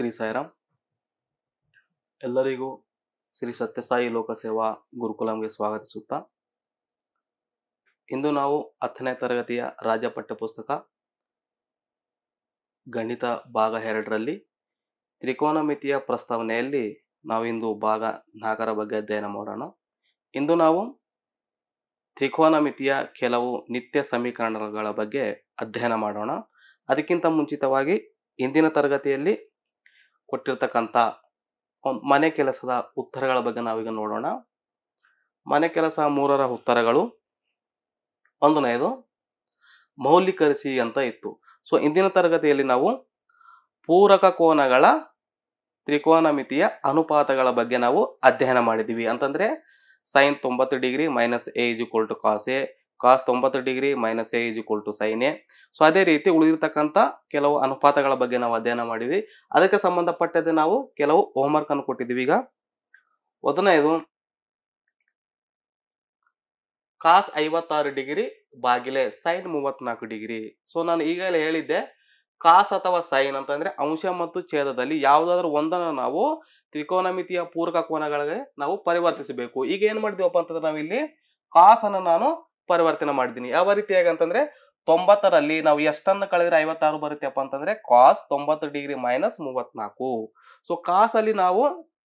ಶ್ರೀ ಸಾಯಿರಾಮ್ ಎಲ್ಲರಿಗೂ ಶ್ರೀ ಸತ್ಯಸಾಯಿ ಲೋಕಸೇವಾ ಗುರುಕುಲಂಗೆ ಸ್ವಾಗತಿಸುತ್ತಾ ಇಂದು ನಾವು ಹತ್ತನೇ ತರಗತಿಯ ರಾಜ್ಯ ಪುಸ್ತಕ ಗಣಿತ ಭಾಗ ಎರಡರಲ್ಲಿ ತ್ರಿಕೋನಮಿತಿಯ ಪ್ರಸ್ತಾವನೆಯಲ್ಲಿ ನಾವು ಇಂದು ಭಾಗ ನಾಲ್ಕರ ಬಗ್ಗೆ ಅಧ್ಯಯನ ಮಾಡೋಣ ಇಂದು ನಾವು ತ್ರಿಕೋನಮಿತಿಯ ಕೆಲವು ನಿತ್ಯ ಸಮೀಕರಣಗಳ ಬಗ್ಗೆ ಅಧ್ಯಯನ ಮಾಡೋಣ ಅದಕ್ಕಿಂತ ಮುಂಚಿತವಾಗಿ ಇಂದಿನ ತರಗತಿಯಲ್ಲಿ ಕೊಟ್ಟಿರ್ತಕ್ಕಂಥ ಮನೆ ಕೆಲಸದ ಉತ್ತರಗಳ ಬಗ್ಗೆ ನಾವೀಗ ನೋಡೋಣ ಮನೆ ಕೆಲಸ ಮೂರರ ಉತ್ತರಗಳು ಒಂದನೆಯದು ಮೌಲ್ಯೀಕರಿಸಿ ಅಂತ ಇತ್ತು ಸೊ ಇಂದಿನ ತರಗತಿಯಲ್ಲಿ ನಾವು ಪೂರಕ ಕೋನಗಳ ಮಿತಿಯ ಅನುಪಾತಗಳ ಬಗ್ಗೆ ನಾವು ಅಧ್ಯಯನ ಮಾಡಿದ್ದೀವಿ ಅಂತಂದರೆ ಸೈನ್ ತೊಂಬತ್ತು degree minus A is equal to cos cos ತೊಂಬತ್ತು degree minus A equal to sine A so ಅದೇ ರೀತಿ ಉಳಿದಿರ್ತಕ್ಕಂಥ ಕೆಲವು ಅನುಪಾತಗಳ ಬಗ್ಗೆ ನಾವು ಅಧ್ಯಯನ ಮಾಡಿದ್ವಿ ಅದಕ್ಕೆ ಸಂಬಂಧಪಟ್ಟಂತೆ ನಾವು ಕೆಲವು ಹೋಮ್ವರ್ಕ್ ಅನ್ನು ಕೊಟ್ಟಿದ್ದೀವಿ ಈಗ ಮೊದಲನೇದು ಕಾಸ್ ಐವತ್ತಾರು ಡಿಗ್ರಿ ಬಾಗಿಲೆ ಸೈನ್ ಮೂವತ್ನಾಲ್ಕು ಡಿಗ್ರಿ ಸೊ ನಾನು ಈಗಲೇ ಹೇಳಿದ್ದೆ ಕಾಸ್ ಅಥವಾ ಸೈನ್ ಅಂತಂದ್ರೆ ಅಂಶ ಮತ್ತು ಛೇದದಲ್ಲಿ ಯಾವುದಾದ್ರೂ ಒಂದನ್ನು ನಾವು ತ್ರಿಕೋನಮಿತಿಯ ಪೂರಕ ಕೋನಗಳಿಗೆ ನಾವು ಪರಿವರ್ತಿಸಬೇಕು ಈಗ ಏನ್ ಮಾಡಿದ್ವಪ್ಪ ಅಂತಂದ್ರೆ ನಾವಿಲ್ಲಿ ಕಾಸ್ ಅನ್ನು ನಾನು ಪರಿವರ್ತನೆ ಮಾಡಿದ್ದೀನಿ ಯಾವ ರೀತಿ ಅಂತಂದ್ರೆ ತೊಂಬತ್ತರಲ್ಲಿ ನಾವು ಎಷ್ಟನ್ನು ಕಳೆದ್ರೆ ಐವತ್ತಾರು ಬರುತ್ತೆಪ್ಪ ಅಂತಂದ್ರೆ ಕಾಸ್ ತೊಂಬತ್ತು ಡಿಗ್ರಿ ಮೈನಸ್ ಮೂವತ್ನಾಲ್ಕು ಸೊ ಕಾಸ್ ಅಲ್ಲಿ ನಾವು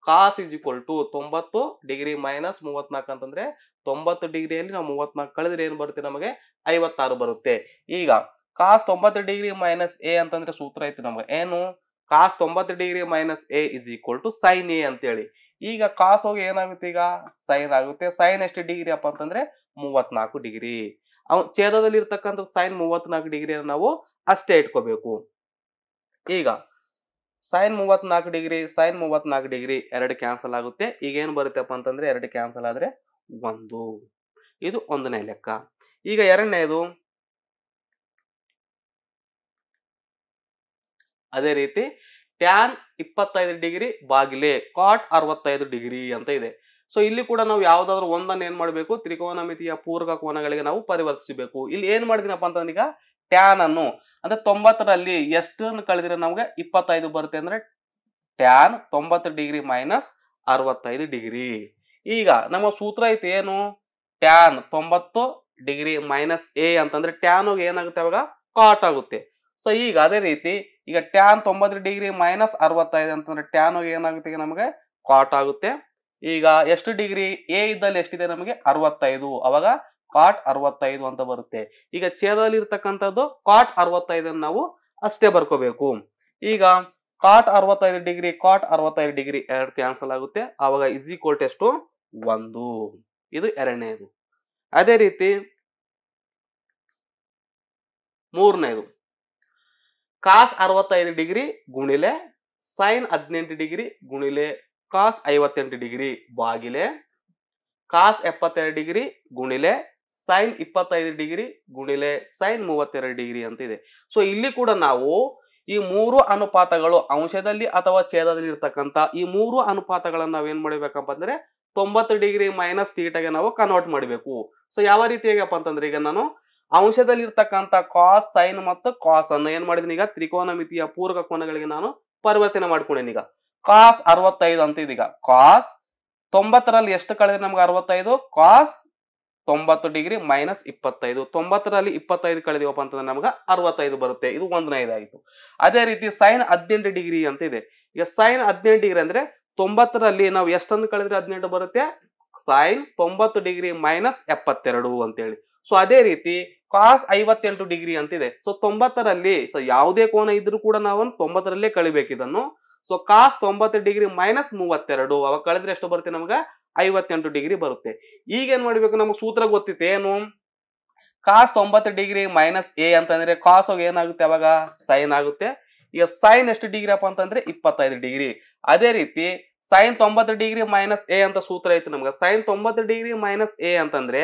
ಕಾಸ್ ಇಸ್ ಈಕ್ವಲ್ ಟು ತೊಂಬತ್ತು ಡಿಗ್ರಿ ಮೈನಸ್ ಮೂವತ್ನಾಲ್ಕು ಅಂತಂದ್ರೆ ತೊಂಬತ್ತು ಡಿಗ್ರಿಯಲ್ಲಿ ನಾವು ಮೂವತ್ನಾಲ್ಕು ಕಳೆದ್ರೆ ಏನ್ ಬರುತ್ತೆ ನಮಗೆ ಐವತ್ತಾರು ಬರುತ್ತೆ ಈಗ ಕಾಸ್ ತೊಂಬತ್ತು ಡಿಗ್ರಿ ಮೈನಸ್ ಎ ಅಂತಂದ್ರೆ ಸೂತ್ರ ಐತೆ ನಮಗೆ ಏನು ಕಾಸ್ ತೊಂಬತ್ತು degree minus A is equal to sine A ಅಂತೇಳಿ ಈಗ ಕಾಸ್ ಹೋಗಿ ಏನಾಗುತ್ತೆ ಈಗ ಸೈನ್ ಆಗುತ್ತೆ ಸೈನ್ ಎಷ್ಟು ಡಿಗ್ರಿ ಅಪ್ಪ ಅಂತಂದ್ರೆ ಮೂವತ್ನಾಲ್ಕು ಡಿಗ್ರಿ ಅವ್ ಛೇದದಲ್ಲಿ ಇರ್ತಕ್ಕಂಥ ಸೈನ್ ಮೂವತ್ನಾಲ್ಕು ಡಿಗ್ರಿ ನಾವು ಅಷ್ಟೇ ಇಟ್ಕೋಬೇಕು ಈಗ ಸೈನ್ ಮೂವತ್ನಾಲ್ಕು ಡಿಗ್ರಿ ಸೈನ್ ಮೂವತ್ನಾಲ್ಕು ಡಿಗ್ರಿ ಎರಡು ಕ್ಯಾನ್ಸಲ್ ಆಗುತ್ತೆ ಈಗ ಏನು ಅಪ್ಪ ಅಂತಂದ್ರೆ ಎರಡು ಕ್ಯಾನ್ಸಲ್ ಆದ್ರೆ ಒಂದು ಇದು ಒಂದನೇ ಲೆಕ್ಕ ಈಗ ಎರಡನೇದು ಅದೇ ರೀತಿ ಟ್ಯಾನ್ ಇಪ್ಪತ್ತೈದು ಡಿಗ್ರಿ ಬಾಗಿಲೆ ಕಾಟ್ ಅರವತ್ತೈದು ಡಿಗ್ರಿ ಅಂತ ಇದೆ ಸೊ ಇಲ್ಲಿ ಕೂಡ ನಾವು ಯಾವ್ದಾದ್ರು ಒಂದನ್ನು ಏನ್ ಮಾಡಬೇಕು ತ್ರಿಕೋನ ಮಿತಿಯ ಪೂರಕ ಕೋನಗಳಿಗೆ ನಾವು ಪರಿವರ್ತಿಸಬೇಕು ಇಲ್ಲಿ ಏನ್ ಮಾಡಿದೀನಪ್ಪ ಅಂತಂದ್ರೆ ಈಗ ಟ್ಯಾನ್ ಅನ್ನು ಅಂದ್ರೆ ತೊಂಬತ್ತರಲ್ಲಿ ಎಷ್ಟನ್ನು ಕಳೆದ್ರೆ ನಮ್ಗೆ ಇಪ್ಪತ್ತೈದು ಬರುತ್ತೆ ಅಂದ್ರೆ ಟ್ಯಾನ್ ತೊಂಬತ್ತು ಡಿಗ್ರಿ ಮೈನಸ್ ಅರವತ್ತೈದು ಡಿಗ್ರಿ ಈಗ ನಮ್ಮ ಸೂತ್ರ ಐತೆ ಏನು ಟ್ಯಾನ್ ತೊಂಬತ್ತು ಡಿಗ್ರಿ ಮೈನಸ್ ಎ ಅಂತಂದ್ರೆ ಟ್ಯಾನ್ ಏನಾಗುತ್ತೆ ಅವಾಗ ಕಾಟ್ ಆಗುತ್ತೆ ಸೊ ಈಗ ಅದೇ ರೀತಿ ಈಗ ಟ್ಯಾನ್ ತೊಂಬತ್ತು ಡಿಗ್ರಿ ಮೈನಸ್ ಅರವತ್ತೈದು ಅಂತಂದ್ರೆ ಟ್ಯಾನ್ ಏನಾಗುತ್ತೆ ಈಗ ನಮಗೆ ಕಾಟ್ ಆಗುತ್ತೆ ಈಗ ಎಷ್ಟು ಡಿಗ್ರಿ ಎ ಇದ್ದಲ್ಲಿ ಎಷ್ಟಿದೆ ನಮಗೆ ಅರವತ್ತೈದು ಅವಾಗ ಕಾಟ್ ಅರವತ್ತೈದು ಅಂತ ಬರುತ್ತೆ ಈಗ ಛೇದದಲ್ಲಿ ಇರ್ತಕ್ಕಂಥದ್ದು ಕಾಟ್ ಅರವತ್ತೈದನ್ನು ನಾವು ಅಷ್ಟೇ ಬರ್ಕೋಬೇಕು ಈಗ ಕಾಟ್ ಅರವತ್ತೈದು ಡಿಗ್ರಿ ಕಾಟ್ ಅರವತ್ತೈದು ಡಿಗ್ರಿ ಎರಡು ಕ್ಯಾನ್ಸಲ್ ಆಗುತ್ತೆ ಆವಾಗ ಇಸ್ ಈಕ್ವಲ್ ಎಷ್ಟು ಒಂದು ಇದು ಎರಡನೇದು ಅದೇ ರೀತಿ ಮೂರನೇದು ಕಾಸ್ ಅರವತ್ತೈದು ಡಿಗ್ರಿ ಗುಣಿಲೆ ಸೈನ್ ಹದಿನೆಂಟು ಡಿಗ್ರಿ ಗುಣಿಲೆ ಕಾಸ್ ಐವತ್ತೆಂಟು ಡಿಗ್ರಿ ಬಾಗಿಲೆ ಕಾಸ್ ಎಪ್ಪತ್ತೆರಡು ಡಿಗ್ರಿ ಗುಣಿಲೆ ಸೈನ್ ಇಪ್ಪತ್ತೈದು ಡಿಗ್ರಿ ಗುಣಿಲೆ ಸೈನ್ ಮೂವತ್ತೆರಡು ಡಿಗ್ರಿ ಅಂತ ಇದೆ ಸೊ ಇಲ್ಲಿ ಕೂಡ ನಾವು ಈ ಮೂರು ಅನುಪಾತಗಳು ಅಂಶದಲ್ಲಿ ಅಥವಾ ಛೇದದಲ್ಲಿ ಇರ್ತಕ್ಕಂಥ ಈ ಮೂರು ಅನುಪಾತಗಳನ್ನು ನಾವೇನು ಮಾಡಬೇಕಪ್ಪ ಅಂದ್ರೆ ತೊಂಬತ್ತು ಡಿಗ್ರಿ ಮೈನಸ್ ತೀಟಗೆ ನಾವು ಕನ್ವರ್ಟ್ ಮಾಡಬೇಕು ಸೊ ಯಾವ ರೀತಿಯಾಗಪ್ಪ ಅಂತಂದ್ರೆ ಈಗ ನಾನು ಅಂಶದಲ್ಲಿ ಕಾಸ್ ಸೈನ್ ಮತ್ತು ಕಾಸ್ ಅನ್ನು ಏನ್ ಮಾಡಿದೀನಿ ಈಗ ತ್ರಿಕೋನ ಮಿತಿಯ ಪೂರಕ ಕೋನಗಳಿಗೆ ನಾನು ಪರಿವರ್ತನೆ ಮಾಡ್ಕೊಂಡೇನಿ ಈಗ ಕಾಸ್ ಅರವತ್ತೈದು ಅಂತ ಇದೀಗ ಕಾಸ್ ತೊಂಬತ್ತರಲ್ಲಿ ಎಷ್ಟು ಕಳೆದ್ರೆ ನಮ್ಗೆ ಅರವತ್ತೈದು ಕಾಸ್ ತೊಂಬತ್ತು ಡಿಗ್ರಿ ಮೈನಸ್ ಇಪ್ಪತ್ತೈದು ತೊಂಬತ್ತರಲ್ಲಿ ಇಪ್ಪತ್ತೈದು ಕಳೆದಿವಪ್ಪ ಅಂತಂದ್ರೆ ನಮ್ಗೆ ಅರವತ್ತೈದು ಬರುತ್ತೆ ಇದು ಒಂದನೇದಾಯಿತು ಅದೇ ರೀತಿ ಸೈನ್ ಹದಿನೆಂಟು ಡಿಗ್ರಿ ಅಂತ ಇದೆ ಈಗ ಸೈನ್ ಹದಿನೆಂಟು ಡಿಗ್ರಿ ಅಂದ್ರೆ ತೊಂಬತ್ತರಲ್ಲಿ ನಾವು ಎಷ್ಟೊಂದು ಕಳೆದ್ರೆ ಹದಿನೆಂಟು ಬರುತ್ತೆ ಸೈನ್ ತೊಂಬತ್ತು ಡಿಗ್ರಿ ಮೈನಸ್ ಎಪ್ಪತ್ತೆರಡು ಅಂತೇಳಿ ಸೊ ಅದೇ ರೀತಿ ಕಾಸ್ ಐವತ್ತೆಂಟು ಡಿಗ್ರಿ ಅಂತಿದೆ ಸೊ ತೊಂಬತ್ತರಲ್ಲಿ ಸೊ ಯಾವುದೇ ಕೋನ ಇದ್ರೂ ಕೂಡ ನಾವು ತೊಂಬತ್ತರಲ್ಲೇ ಕಳಿಬೇಕು ಇದನ್ನು ಸೊ ಕಾಸ್ ತೊಂಬತ್ತು ಡಿಗ್ರಿ ಮೈನಸ್ ಮೂವತ್ತೆರಡು ಅವಾಗ ಕಳೆದ್ರೆ ಎಷ್ಟು ಬರುತ್ತೆ ನಮ್ಗೆ ಐವತ್ತೆಂಟು ಡಿಗ್ರಿ ಬರುತ್ತೆ ಈಗ ಏನ್ ಮಾಡ್ಬೇಕು ನಮ್ಗೆ ಸೂತ್ರ ಗೊತ್ತಿತ್ತು ಏನು ಕಾಸ್ ತೊಂಬತ್ತು ಡಿಗ್ರಿ ಮೈನಸ್ ಎ ಅಂತಂದ್ರೆ ಕಾಸ್ ಏನಾಗುತ್ತೆ ಅವಾಗ ಸೈನ್ ಆಗುತ್ತೆ ಈಗ ಸೈನ್ ಎಷ್ಟು ಡಿಗ್ರಿ ಅಪ್ಪ ಅಂತಂದ್ರೆ ಇಪ್ಪತ್ತೈದು ಡಿಗ್ರಿ ಅದೇ ರೀತಿ ಸೈನ್ ತೊಂಬತ್ತು ಡಿಗ್ರಿ ಮೈನಸ್ ಎ ಅಂತ ಸೂತ್ರ ಐತೆ ನಮ್ಗೆ ಸೈನ್ ತೊಂಬತ್ತು ಡಿಗ್ರಿ ಮೈನಸ್ ಎ ಅಂತಂದ್ರೆ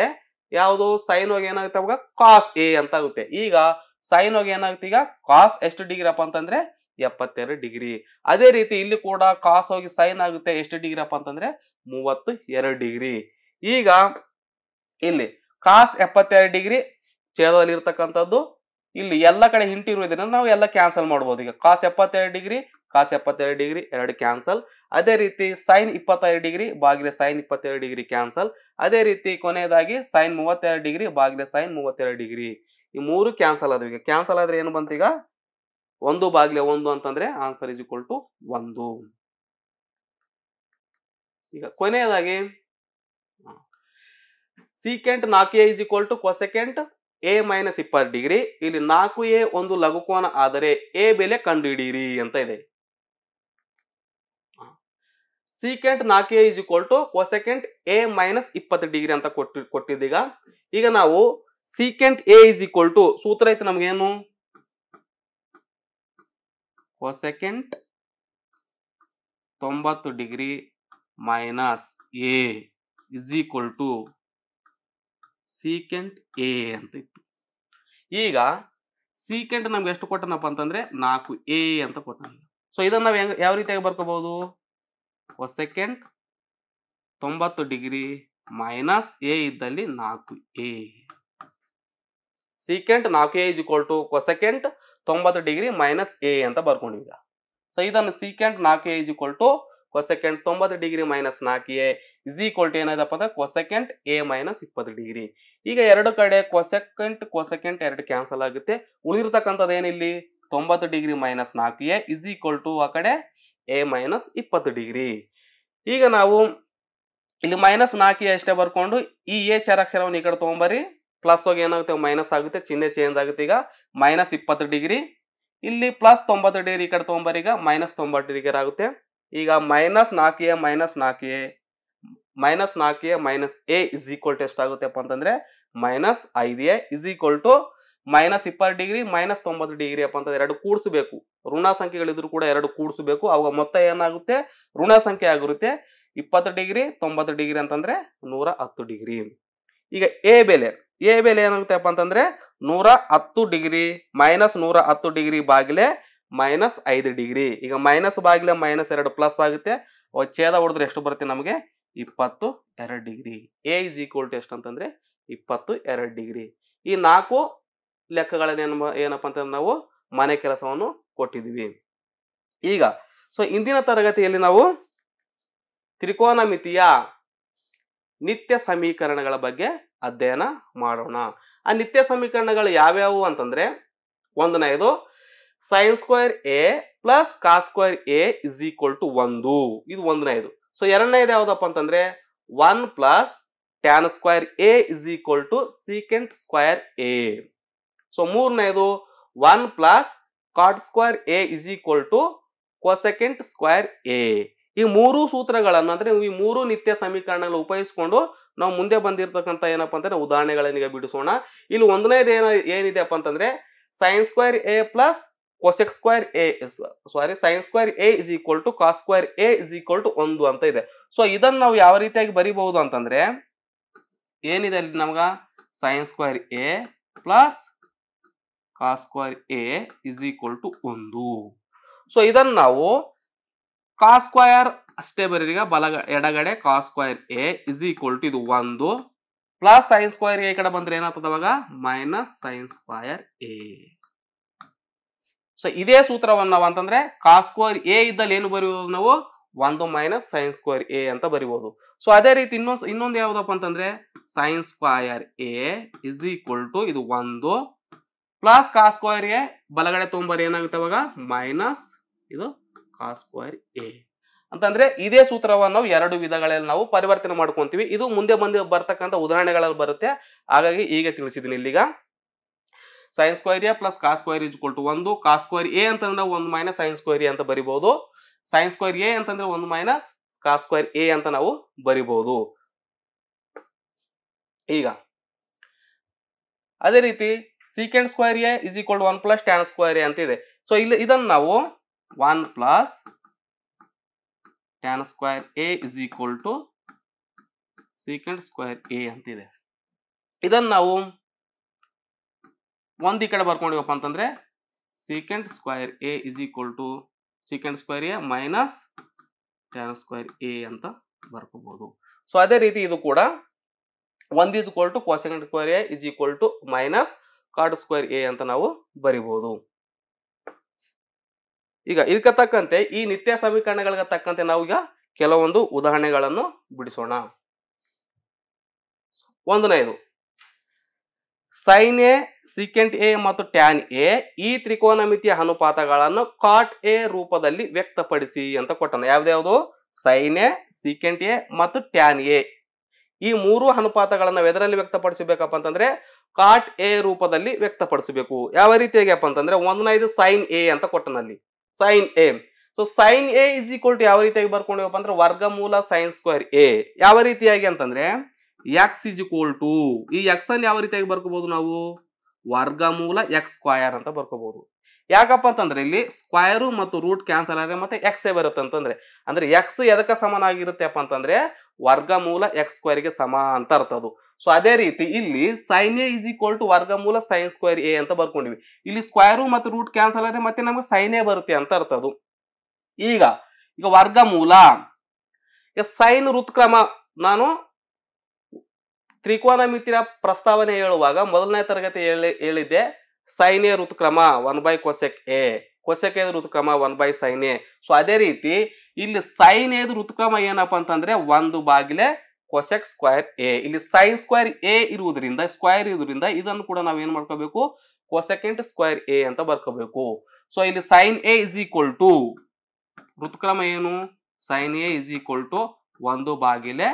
ಯಾವುದು ಸೈನ್ ಹೋಗಿ ಏನಾಗುತ್ತೆ ಅವಾಗ ಕಾಸ್ ಎ ಅಂತ ಆಗುತ್ತೆ ಈಗ ಸೈನ್ ಹೋಗಿ ಏನಾಗುತ್ತೆ ಈಗ ಕಾಸ್ ಎಷ್ಟು ಡಿಗ್ರಿ ಅಪ್ಪ ಅಂತಂದ್ರೆ ಎಪ್ಪತ್ತೆರಡು ಡಿಗ್ರಿ ಅದೇ ರೀತಿ ಇಲ್ಲಿ ಕೂಡ ಕಾಸ್ ಹೋಗಿ ಸೈನ್ ಆಗುತ್ತೆ ಎಷ್ಟು ಡಿಗ್ರಿ ಅಪ್ಪ ಅಂತಂದ್ರೆ ಮೂವತ್ತು ಎರಡು ಡಿಗ್ರಿ ಈಗ ಇಲ್ಲಿ ಕಾಸ್ ಎಪ್ಪತ್ತೆರಡು ಡಿಗ್ರಿ ಛೇದದಲ್ಲಿ ಇರ್ತಕ್ಕಂಥದ್ದು ಇಲ್ಲಿ ಎಲ್ಲ ಕಡೆ ಹಿಂಟಿರುವುದರಿಂದ ನಾವು ಎಲ್ಲ ಕ್ಯಾನ್ಸಲ್ ಮಾಡ್ಬೋದು ಈಗ ಕಾಸ್ ಎಪ್ಪತ್ತೆರಡು ಡಿಗ್ರಿ ಕಾಸ್ ಎಪ್ಪತ್ತೆರಡು ಡಿಗ್ರಿ ಎರಡು ಕ್ಯಾನ್ಸಲ್ ಅದೇ ರೀತಿ ಸೈನ್ ಇಪ್ಪತ್ತೈದು ಡಿಗ್ರಿ ಬಾಗಿಲೆ ಸೈನ್ ಇಪ್ಪತ್ತೆರಡು ಡಿಗ್ರಿ ಕ್ಯಾನ್ಸಲ್ ಅದೇ ರೀತಿ ಕೊನೆಯದಾಗಿ ಸೈನ್ ಮೂವತ್ತೆರಡು ಡಿಗ್ರಿ ಬಾಗಿಲೆ ಸೈನ್ ಮೂವತ್ತೆರಡು ಡಿಗ್ರಿ ಈ ಮೂರು ಕ್ಯಾನ್ಸಲ್ ಆದವು ಈಗ ಕ್ಯಾನ್ಸಲ್ ಆದ್ರೆ ಏನು ಬಂತೀಗ ಒಂದು ಬಾಗಿಲೆ ಒಂದು ಅಂತಂದ್ರೆ ಆನ್ಸರ್ ಇಸ್ ಈಕ್ವಲ್ ಟು ಒಂದು ಈಗ ಕೊನೆಯದಾಗಿ ಸೀಕೆಂಟ್ ನಾಲ್ಕು A is equal to cosecant A minus ಇಪ್ಪತ್ತು ಡಿಗ್ರಿ ಇಲ್ಲಿ ನಾಲ್ಕು ಎ ಒಂದು ಲಘುಕೋನ ಆದರೆ ಎ ಬೆಲೆ ಕಂಡುಹಿಡಿಯಿರಿ ಅಂತ ಇದೆ ಸೀಕೆಂಟ್ ನಾಲ್ಕು A is equal to cosecant A minus ಇಪ್ಪತ್ತು ಡಿಗ್ರಿ ಅಂತ ಕೊಟ್ಟಿ ಕೊಟ್ಟಿದ್ದೀಗ ಈಗ ನಾವು secant A is equal to ಸೂತ್ರ ಐತೆ ನಮಗೇನು ಕೊಸೆಕೆಂಟ್ ತೊಂಬತ್ತು degree minus A is equal to secant A ಅಂತ ಇತ್ತು ಈಗ ಸೀಕೆಂಟ್ ನಮ್ಗೆ ಎಷ್ಟು ಕೊಟ್ಟನಪ್ಪ ಅಂತಂದ್ರೆ ನಾಲ್ಕು ಎ ಅಂತ ಕೊಟ್ಟ ಸೊ ಇದನ್ನ ನಾವು ಯಾವ ರೀತಿಯಾಗಿ ಬರ್ಕೋಬಹುದು ಒ ತೊಂಬತ್ತು ಡಿಗ್ರಿ ಮೈನಸ್ ಎ ಇದ್ದಲ್ಲಿ ನಾಲ್ಕು ಎ ಸೀಕೆಂಟ್ ನಾಲ್ಕು ಎ ಇಸ್ ಈಕ್ವಲ್ ಟು ತೊಂಬತ್ತು ಡಿಗ್ರಿ ಮೈನಸ್ ಎ ಅಂತ ಬರ್ಕೊಂಡಿದ್ದ ಸೊ ಇದನ್ನು ಸೀಕೆಂಟ್ ನಾಲ್ಕು ಎ ಇಸ್ ಈಕ್ವಲ್ ಟು ತೊಂಬತ್ತು ಡಿಗ್ರಿ ಮೈನಸ್ ನಾಲ್ಕು ಎ ಇಸ್ ಈಕ್ವಲ್ ಟು ಏನಾಯ್ತಪ್ಪ ಅಂದ್ರೆ ಕೊಸೆಕೆಂಟ್ ಎ ಮೈನಸ್ ಇಪ್ಪತ್ತು ಡಿಗ್ರಿ ಈಗ ಎರಡು ಕಡೆ ಕೊಸೆಕೆಂಟ್ ಕೊಸೆಕೆಂಟ್ ಎರಡು ಕ್ಯಾನ್ಸಲ್ ಆಗುತ್ತೆ ಉಳಿದಿರ್ತಕ್ಕಂಥದ್ದು ಏನಿಲ್ಲಿ ತೊಂಬತ್ತು ಡಿಗ್ರಿ ಮೈನಸ್ ನಾಲ್ಕು ಎ ಇಸ್ ಈಕ್ವಲ್ ಟು ಆ ಕಡೆ ಎ ಮೈನಸ್ ಇಪ್ಪತ್ತು ಡಿಗ್ರಿ ಈಗ ನಾವು ಇಲ್ಲಿ ಮೈನಸ್ ನಾಲ್ಕು ಅಷ್ಟೇ ಬರ್ಕೊಂಡು ಈ ಎ ಚರಾಕ್ಷರವನ್ನು ಈ ಕಡೆ ತೊಗೊಂಬರಿ ಪ್ಲಸ್ ಹೋಗಿ ಏನಾಗುತ್ತೆ ಮೈನಸ್ ಆಗುತ್ತೆ ಚಿಹ್ನೆ ಚೇಂಜ್ ಆಗುತ್ತೆ ಈಗ ಮೈನಸ್ ಇಪ್ಪತ್ತು ಡಿಗ್ರಿ ಇಲ್ಲಿ ಪ್ಲಸ್ ತೊಂಬತ್ತು ಡಿಗ್ರಿ ಈ ಕಡೆ ತೊಗೊಂಬರಿ ಈಗ ಮೈನಸ್ ತೊಂಬತ್ತು ಡಿಗ್ರಿ ಆಗುತ್ತೆ ಈಗ ಮೈನಸ್ ನಾಲ್ಕು ಎ ಮೈನಸ್ ನಾಲ್ಕು ಎ ಮೈನಸ್ ನಾಲ್ಕು A minus A is equal to ಅಪ್ಪ ಅಂತಂದರೆ ಮೈನಸ್ ಐದು A is equal to minus ಇಪ್ಪತ್ತು ಡಿಗ್ರಿ ಮೈನಸ್ ತೊಂಬತ್ತು ಡಿಗ್ರಿ ಅಪ್ಪ ಅಂತಂದ್ರೆ ಎರಡು ಕೂಡಿಸಬೇಕು ಋಣ ಸಂಖ್ಯೆಗಳಿದ್ರು ಕೂಡ ಎರಡು ಕೂಡಿಸಬೇಕು ಅವಾಗ ಮೊತ್ತ ಏನಾಗುತ್ತೆ ಋಣ ಸಂಖ್ಯೆ ಆಗಿರುತ್ತೆ ಇಪ್ಪತ್ತು ಡಿಗ್ರಿ ತೊಂಬತ್ತು ಡಿಗ್ರಿ ಅಂತಂದ್ರೆ ನೂರ ಹತ್ತು ಡಿಗ್ರಿ ಈಗ ಎ ಬೆಲೆ ಎ ಬೆಲೆ ಏನಾಗುತ್ತೆ ಅಪ್ಪ ಅಂತಂದ್ರೆ ನೂರ ಹತ್ತು ಡಿಗ್ರಿ ಮೈನಸ್ ನೂರ ಹತ್ತು ಡಿಗ್ರಿ ಬಾಗಿಲೆ ಮೈನಸ್ ಐದು ಡಿಗ್ರಿ ಈಗ ಮೈನಸ್ ಬಾಗಿಲೆ ಮೈನಸ್ ಎರಡು ಪ್ಲಸ್ ಆಗುತ್ತೆ ಛೇದ ಹೊಡೆದ್ರೆ ಎಷ್ಟು ಬರುತ್ತೆ ನಮಗೆ ಇಪ್ಪತ್ತು ಎರಡು degree A is equal to ಎಷ್ಟು ಅಂತಂದ್ರೆ ಇಪ್ಪತ್ತು ಎರಡು ಡಿಗ್ರಿ ಈ ನಾಲ್ಕು ಲೆಕ್ಕಗಳನ್ನ ಏನ್ ಏನಪ್ಪ ಅಂತಂದ್ರೆ ನಾವು ಮನೆ ಕೆಲಸವನ್ನು ಕೊಟ್ಟಿದ್ದೀವಿ ಈಗ ಸೊ ಇಂದಿನ ತರಗತಿಯಲ್ಲಿ ನಾವು ತ್ರಿಕೋನ ಮಿತಿಯ ನಿತ್ಯ ಸಮೀಕರಣಗಳ ಬಗ್ಗೆ ಅಧ್ಯಯನ ಮಾಡೋಣ ಆ ನಿತ್ಯ ಸಮೀಕರಣಗಳು ಯಾವ್ಯಾವು ಅಂತಂದ್ರೆ ಒಂದನೆಯದು sine square A plus cos square A is equal to ಒಂದು ಇದು ಒಂದನೆಯದು ಸೊ ಎರಡನೇದು ಯಾವುದಪ್ಪ ಅಂತಂದ್ರೆ one plus tan square A is equal to secant square A so ಮೂರನೇದು one plus cot square A is equal to cosecant square A ಈ ಮೂರು ಸೂತ್ರಗಳನ್ನು ಅಂದರೆ ಈ ಮೂರು ನಿತ್ಯ ಸಮೀಕರಣಗಳು ಉಪಯೋಗಿಸ್ಕೊಂಡು ನಾವು ಮುಂದೆ ಬಂದಿರತಕ್ಕಂಥ ಏನಪ್ಪ ಅಂದರೆ ಉದಾಹರಣೆಗಳನ್ನೀಗ ಬಿಡಿಸೋಣ ಇಲ್ಲಿ ಒಂದನೇದು ಏನ ಏನಿದೆಯಪ್ಪ ಅಂತಂದರೆ sine square A plus cosec square A sorry sine square A is equal to cos square A is equal to ಒಂದು ಅಂತ ಇದೆ ಸೊ ಇದನ್ನು ನಾವು ಯಾವ ರೀತಿಯಾಗಿ ಬರಿಬಹುದು ಅಂತಂದರೆ ಏನಿದೆ ಅಲ್ಲಿ ನಮ್ಗೆ sine square A plus cos square square A is equal to ಒಂದು ಸೊ ಇದನ್ನು ನಾವು ಕಾಸ್ಕ್ವಯರ್ ಅಷ್ಟೇ ಬರೀರಿಗ ಬಲ ಎಡಗಡೆ cos square A is equal to ಇದು ಒಂದು ಪ್ಲಸ್ ಸೈನ್ ಸ್ಕ್ವಯರ್ ಎ ಕಡೆ ಬಂದ್ರೆ ಏನಾಗ್ತದೆ ಅವಾಗ minus sine square A so ಇದೇ ಸೂತ್ರವನ್ನು ನಾವು ಅಂತಂದ್ರೆ ಕಾಸ್ಕ್ವೈರ್ ಎ ಇದ್ದಲ್ಲಿ ಏನು ಬರೀಬಹುದು ನಾವು ಒಂದು ಮೈನಸ್ ಸೈನ್ ಸ್ಕ್ವೈರ್ ಎ ಅಂತ ಬರಿಬಹುದು ಸೊ ಅದೇ ರೀತಿ ಇನ್ನೊಂದು ಇನ್ನೊಂದು ಯಾವುದಪ್ಪ ಅಂತಂದ್ರೆ sine square A is equal to ಇದು ಒಂದು ಪ್ಲಸ್ ಕಾಸ್ ಸ್ಕ್ವೈರ್ ಎ ಬಲಗಡೆ ತೊಂಬರ್ ಏನಾಗುತ್ತೆ ಅವಾಗ ಮೈನಸ್ ಇದು ಕಾಸ್ ಸ್ಕ್ವೈರ್ ಎ ಅಂತಂದ್ರೆ ಇದೇ ಸೂತ್ರವನ್ನು ನಾವು ಎರಡು ವಿಧಗಳಲ್ಲಿ ನಾವು ಪರಿವರ್ತನೆ ಮಾಡ್ಕೊಂತೀವಿ ಇದು ಮುಂದೆ ಬಂದು ಬರ್ತಕ್ಕಂಥ ಉದಾಹರಣೆಗಳಲ್ಲಿ ಬರುತ್ತೆ ಹಾಗಾಗಿ ಈಗ ತಿಳಿಸಿದ್ದೀನಿ ಇಲ್ಲಿಗ sine square A plus cos square is ಕೊಟ್ಟು ಒಂದು ಕಾಸ್ ಸ್ಕ್ವೈರ್ ಎ ಅಂತಂದ್ರೆ ಒಂದು ಮೈನಸ್ ಸೈನ್ ಸ್ಕ್ವೈರ್ ಎ ಅಂತ ಬರಿಬಹುದು ಸೈನ್ ಸ್ಕ್ವೈರ್ ಎ ಅಂತಂದ್ರೆ ಒಂದು ಮೈನಸ್ ಕಾಸ್ ಸ್ಕ್ವೈರ್ ಎ ಅಂತ ನಾವು ಬರಿಬಹುದು ಈಗ ಅದೇ ರೀತಿ secant square A is equal to one plus tan square A ಅಂತ ಇದೆ ಸೊ ಇಲ್ಲಿ ಇದನ್ನು ನಾವು one plus tan square A is equal to secant square A ಅಂತಿದೆ ಇದನ್ನು ನಾವು ಒಂದು ಈ ಕಡೆ ಬರ್ಕೊಂಡಿವಪ್ಪ ಅಂತಂದ್ರೆ secant square A is equal to secant square A minus tan square A ಅಂತ ಬರ್ಕೋಬಹುದು ಸೊ ಅದೇ ರೀತಿ ಇದು ಕೂಡ ಒಂದು is equal to cosecant square A is equal to minus cot square A ಅಂತ ನಾವು ಬರಿಬಹುದು ಈಗ ಇದಕ್ಕೆ ತಕ್ಕಂತೆ ಈ ನಿತ್ಯ ಸಮೀಕರಣಗಳಿಗೆ ತಕ್ಕಂತೆ ನಾವು ಈಗ ಕೆಲವೊಂದು ಉದಾಹರಣೆಗಳನ್ನು ಬಿಡಿಸೋಣ ಒಂದನೇದು ಸೈನ್ ಎ ಸಿಕೆಂಟ್ ಎ ಮತ್ತು ಟ್ಯಾನ್ ಎ ಈ ತ್ರಿಕೋನಮಿತಿಯ ಅನುಪಾತಗಳನ್ನು ಕಾಟ್ ಎ ರೂಪದಲ್ಲಿ ವ್ಯಕ್ತಪಡಿಸಿ ಅಂತ ಕೊಟ್ಟನ ಯಾವ್ದ್ಯಾವುದು ಸೈನ್ ಎ ಸಿಕೆಂಟ್ ಎ ಮತ್ತು ಟ್ಯಾನ್ ಎ ಈ ಮೂರು ಅನುಪಾತಗಳನ್ನು ಎದರಲ್ಲಿ ವ್ಯಕ್ತಪಡಿಸಬೇಕಪ್ಪ ಅಂತಂದ್ರೆ ಕಾಟ್ ಎ ರೂಪದಲ್ಲಿ ವ್ಯಕ್ತಪಡಿಸಬೇಕು ಯಾವ ರೀತಿಯಾಗಪ್ಪ ಅಂತಂದ್ರೆ ಒಂದನೈದು ಸೈನ್ ಎ ಅಂತ ಕೊಟ್ಟನಲ್ಲಿ sine A so sine A is equal to ಯಾವ ರೀತಿಯಾಗಿ ಬರ್ಕೊಂಡಿವಪ್ಪ ಅಂದ್ರೆ ವರ್ಗಮೂಲ ಸೈನ್ ಸ್ಕ್ವೇರ್ ಎ ಯಾವ ರೀತಿಯಾಗಿ ಅಂತಂದ್ರೆ ಎಕ್ಸ್ ಇಸ್ ಈಕ್ವಲ್ ಟು ಈ ಎಕ್ಸ್ ಅನ್ನು ಯಾವ ರೀತಿಯಾಗಿ ಬರ್ಕೋಬಹುದು ನಾವು ವರ್ಗಮೂಲ ಎಕ್ಸ್ ಸ್ಕ್ವಯರ್ ಅಂತ ಬರ್ಕೋಬಹುದು ಯಾಕಪ್ಪ ಅಂತಂದ್ರೆ ಇಲ್ಲಿ ಸ್ಕ್ವಯರು ಮತ್ತು ರೂಟ್ ಕ್ಯಾನ್ಸಲ್ ಆದರೆ ಮತ್ತೆ ಎಕ್ಸ್ ಬರುತ್ತೆ ಅಂತಂದ್ರೆ ಅಂದ್ರೆ ಎಕ್ಸ್ ಎದಕ್ಕೆ ಸಮಾನ ಅಪ್ಪ ಅಂತಂದ್ರೆ ವರ್ಗಮೂಲ ಎಕ್ಸ್ ಗೆ ಸಮ ಅಂತ ಅರ್ಥ ಅದು ಸೊ ಅದೇ ರೀತಿ ಇಲ್ಲಿ sine A is equal to ವರ್ಗಮೂಲ ಸೈನ್ ಸ್ಕ್ವೇರ್ ಎ ಅಂತ ಬರ್ಕೊಂಡಿವಿ ಇಲ್ಲಿ ಸ್ಕ್ವೇರು ಮತ್ತು ರೂಟ್ ಕ್ಯಾನ್ಸಲ್ ಆದರೆ ಮತ್ತೆ ನಮ್ಗೆ ಸೈನ್ ಎ ಬರುತ್ತೆ ಅಂತ ಅರ್ಥ ಅದು ಈಗ ಈಗ ವರ್ಗಮೂಲ ಸೈನ್ ಋತ್ಕ್ರಮ ನಾನು ತ್ರಿಕೋನ ಮಿತಿರ ಪ್ರಸ್ತಾವನೆ ಹೇಳುವಾಗ ಮೊದಲನೇ ತರಗತಿ ಹೇಳಿ ಹೇಳಿದ್ದೆ ಸೈನ್ ಎ ಋತುಕ್ರಮ one by cosec A cosec ಎದು ಋತುಕ್ರಮ one by sine A so ಅದೇ ರೀತಿ ಇಲ್ಲಿ ಸೈನ್ ಎದು ಋತುಕ್ರಮ ಏನಪ್ಪ ಅಂತಂದ್ರೆ ಒಂದು ಬಾಗಿಲೆ ಕೊಸೆಕ್ ಸ್ಕ್ವೇರ್ ಎ ಇಲ್ಲಿ ಸೈನ್ ಸ್ಕ್ವೇರ್ ಎ ಇರುವುದರಿಂದ ಸ್ಕ್ವೇರ್ ಇರುವುದರಿಂದ ಇದನ್ನು ಕೂಡ ನಾವು ಏನು ಮಾಡ್ಕೋಬೇಕು ಕೊಸೆಕೆಂಟ್ ಸ್ಕ್ವೇರ್ ಎ ಅಂತ ಬರ್ಕೋಬೇಕು ಸೊ ಇಲ್ಲಿ sine A is equal to ಋತುಕ್ರಮ ಏನು sine A is equal to ಒಂದು ಬಾಗಿಲೆ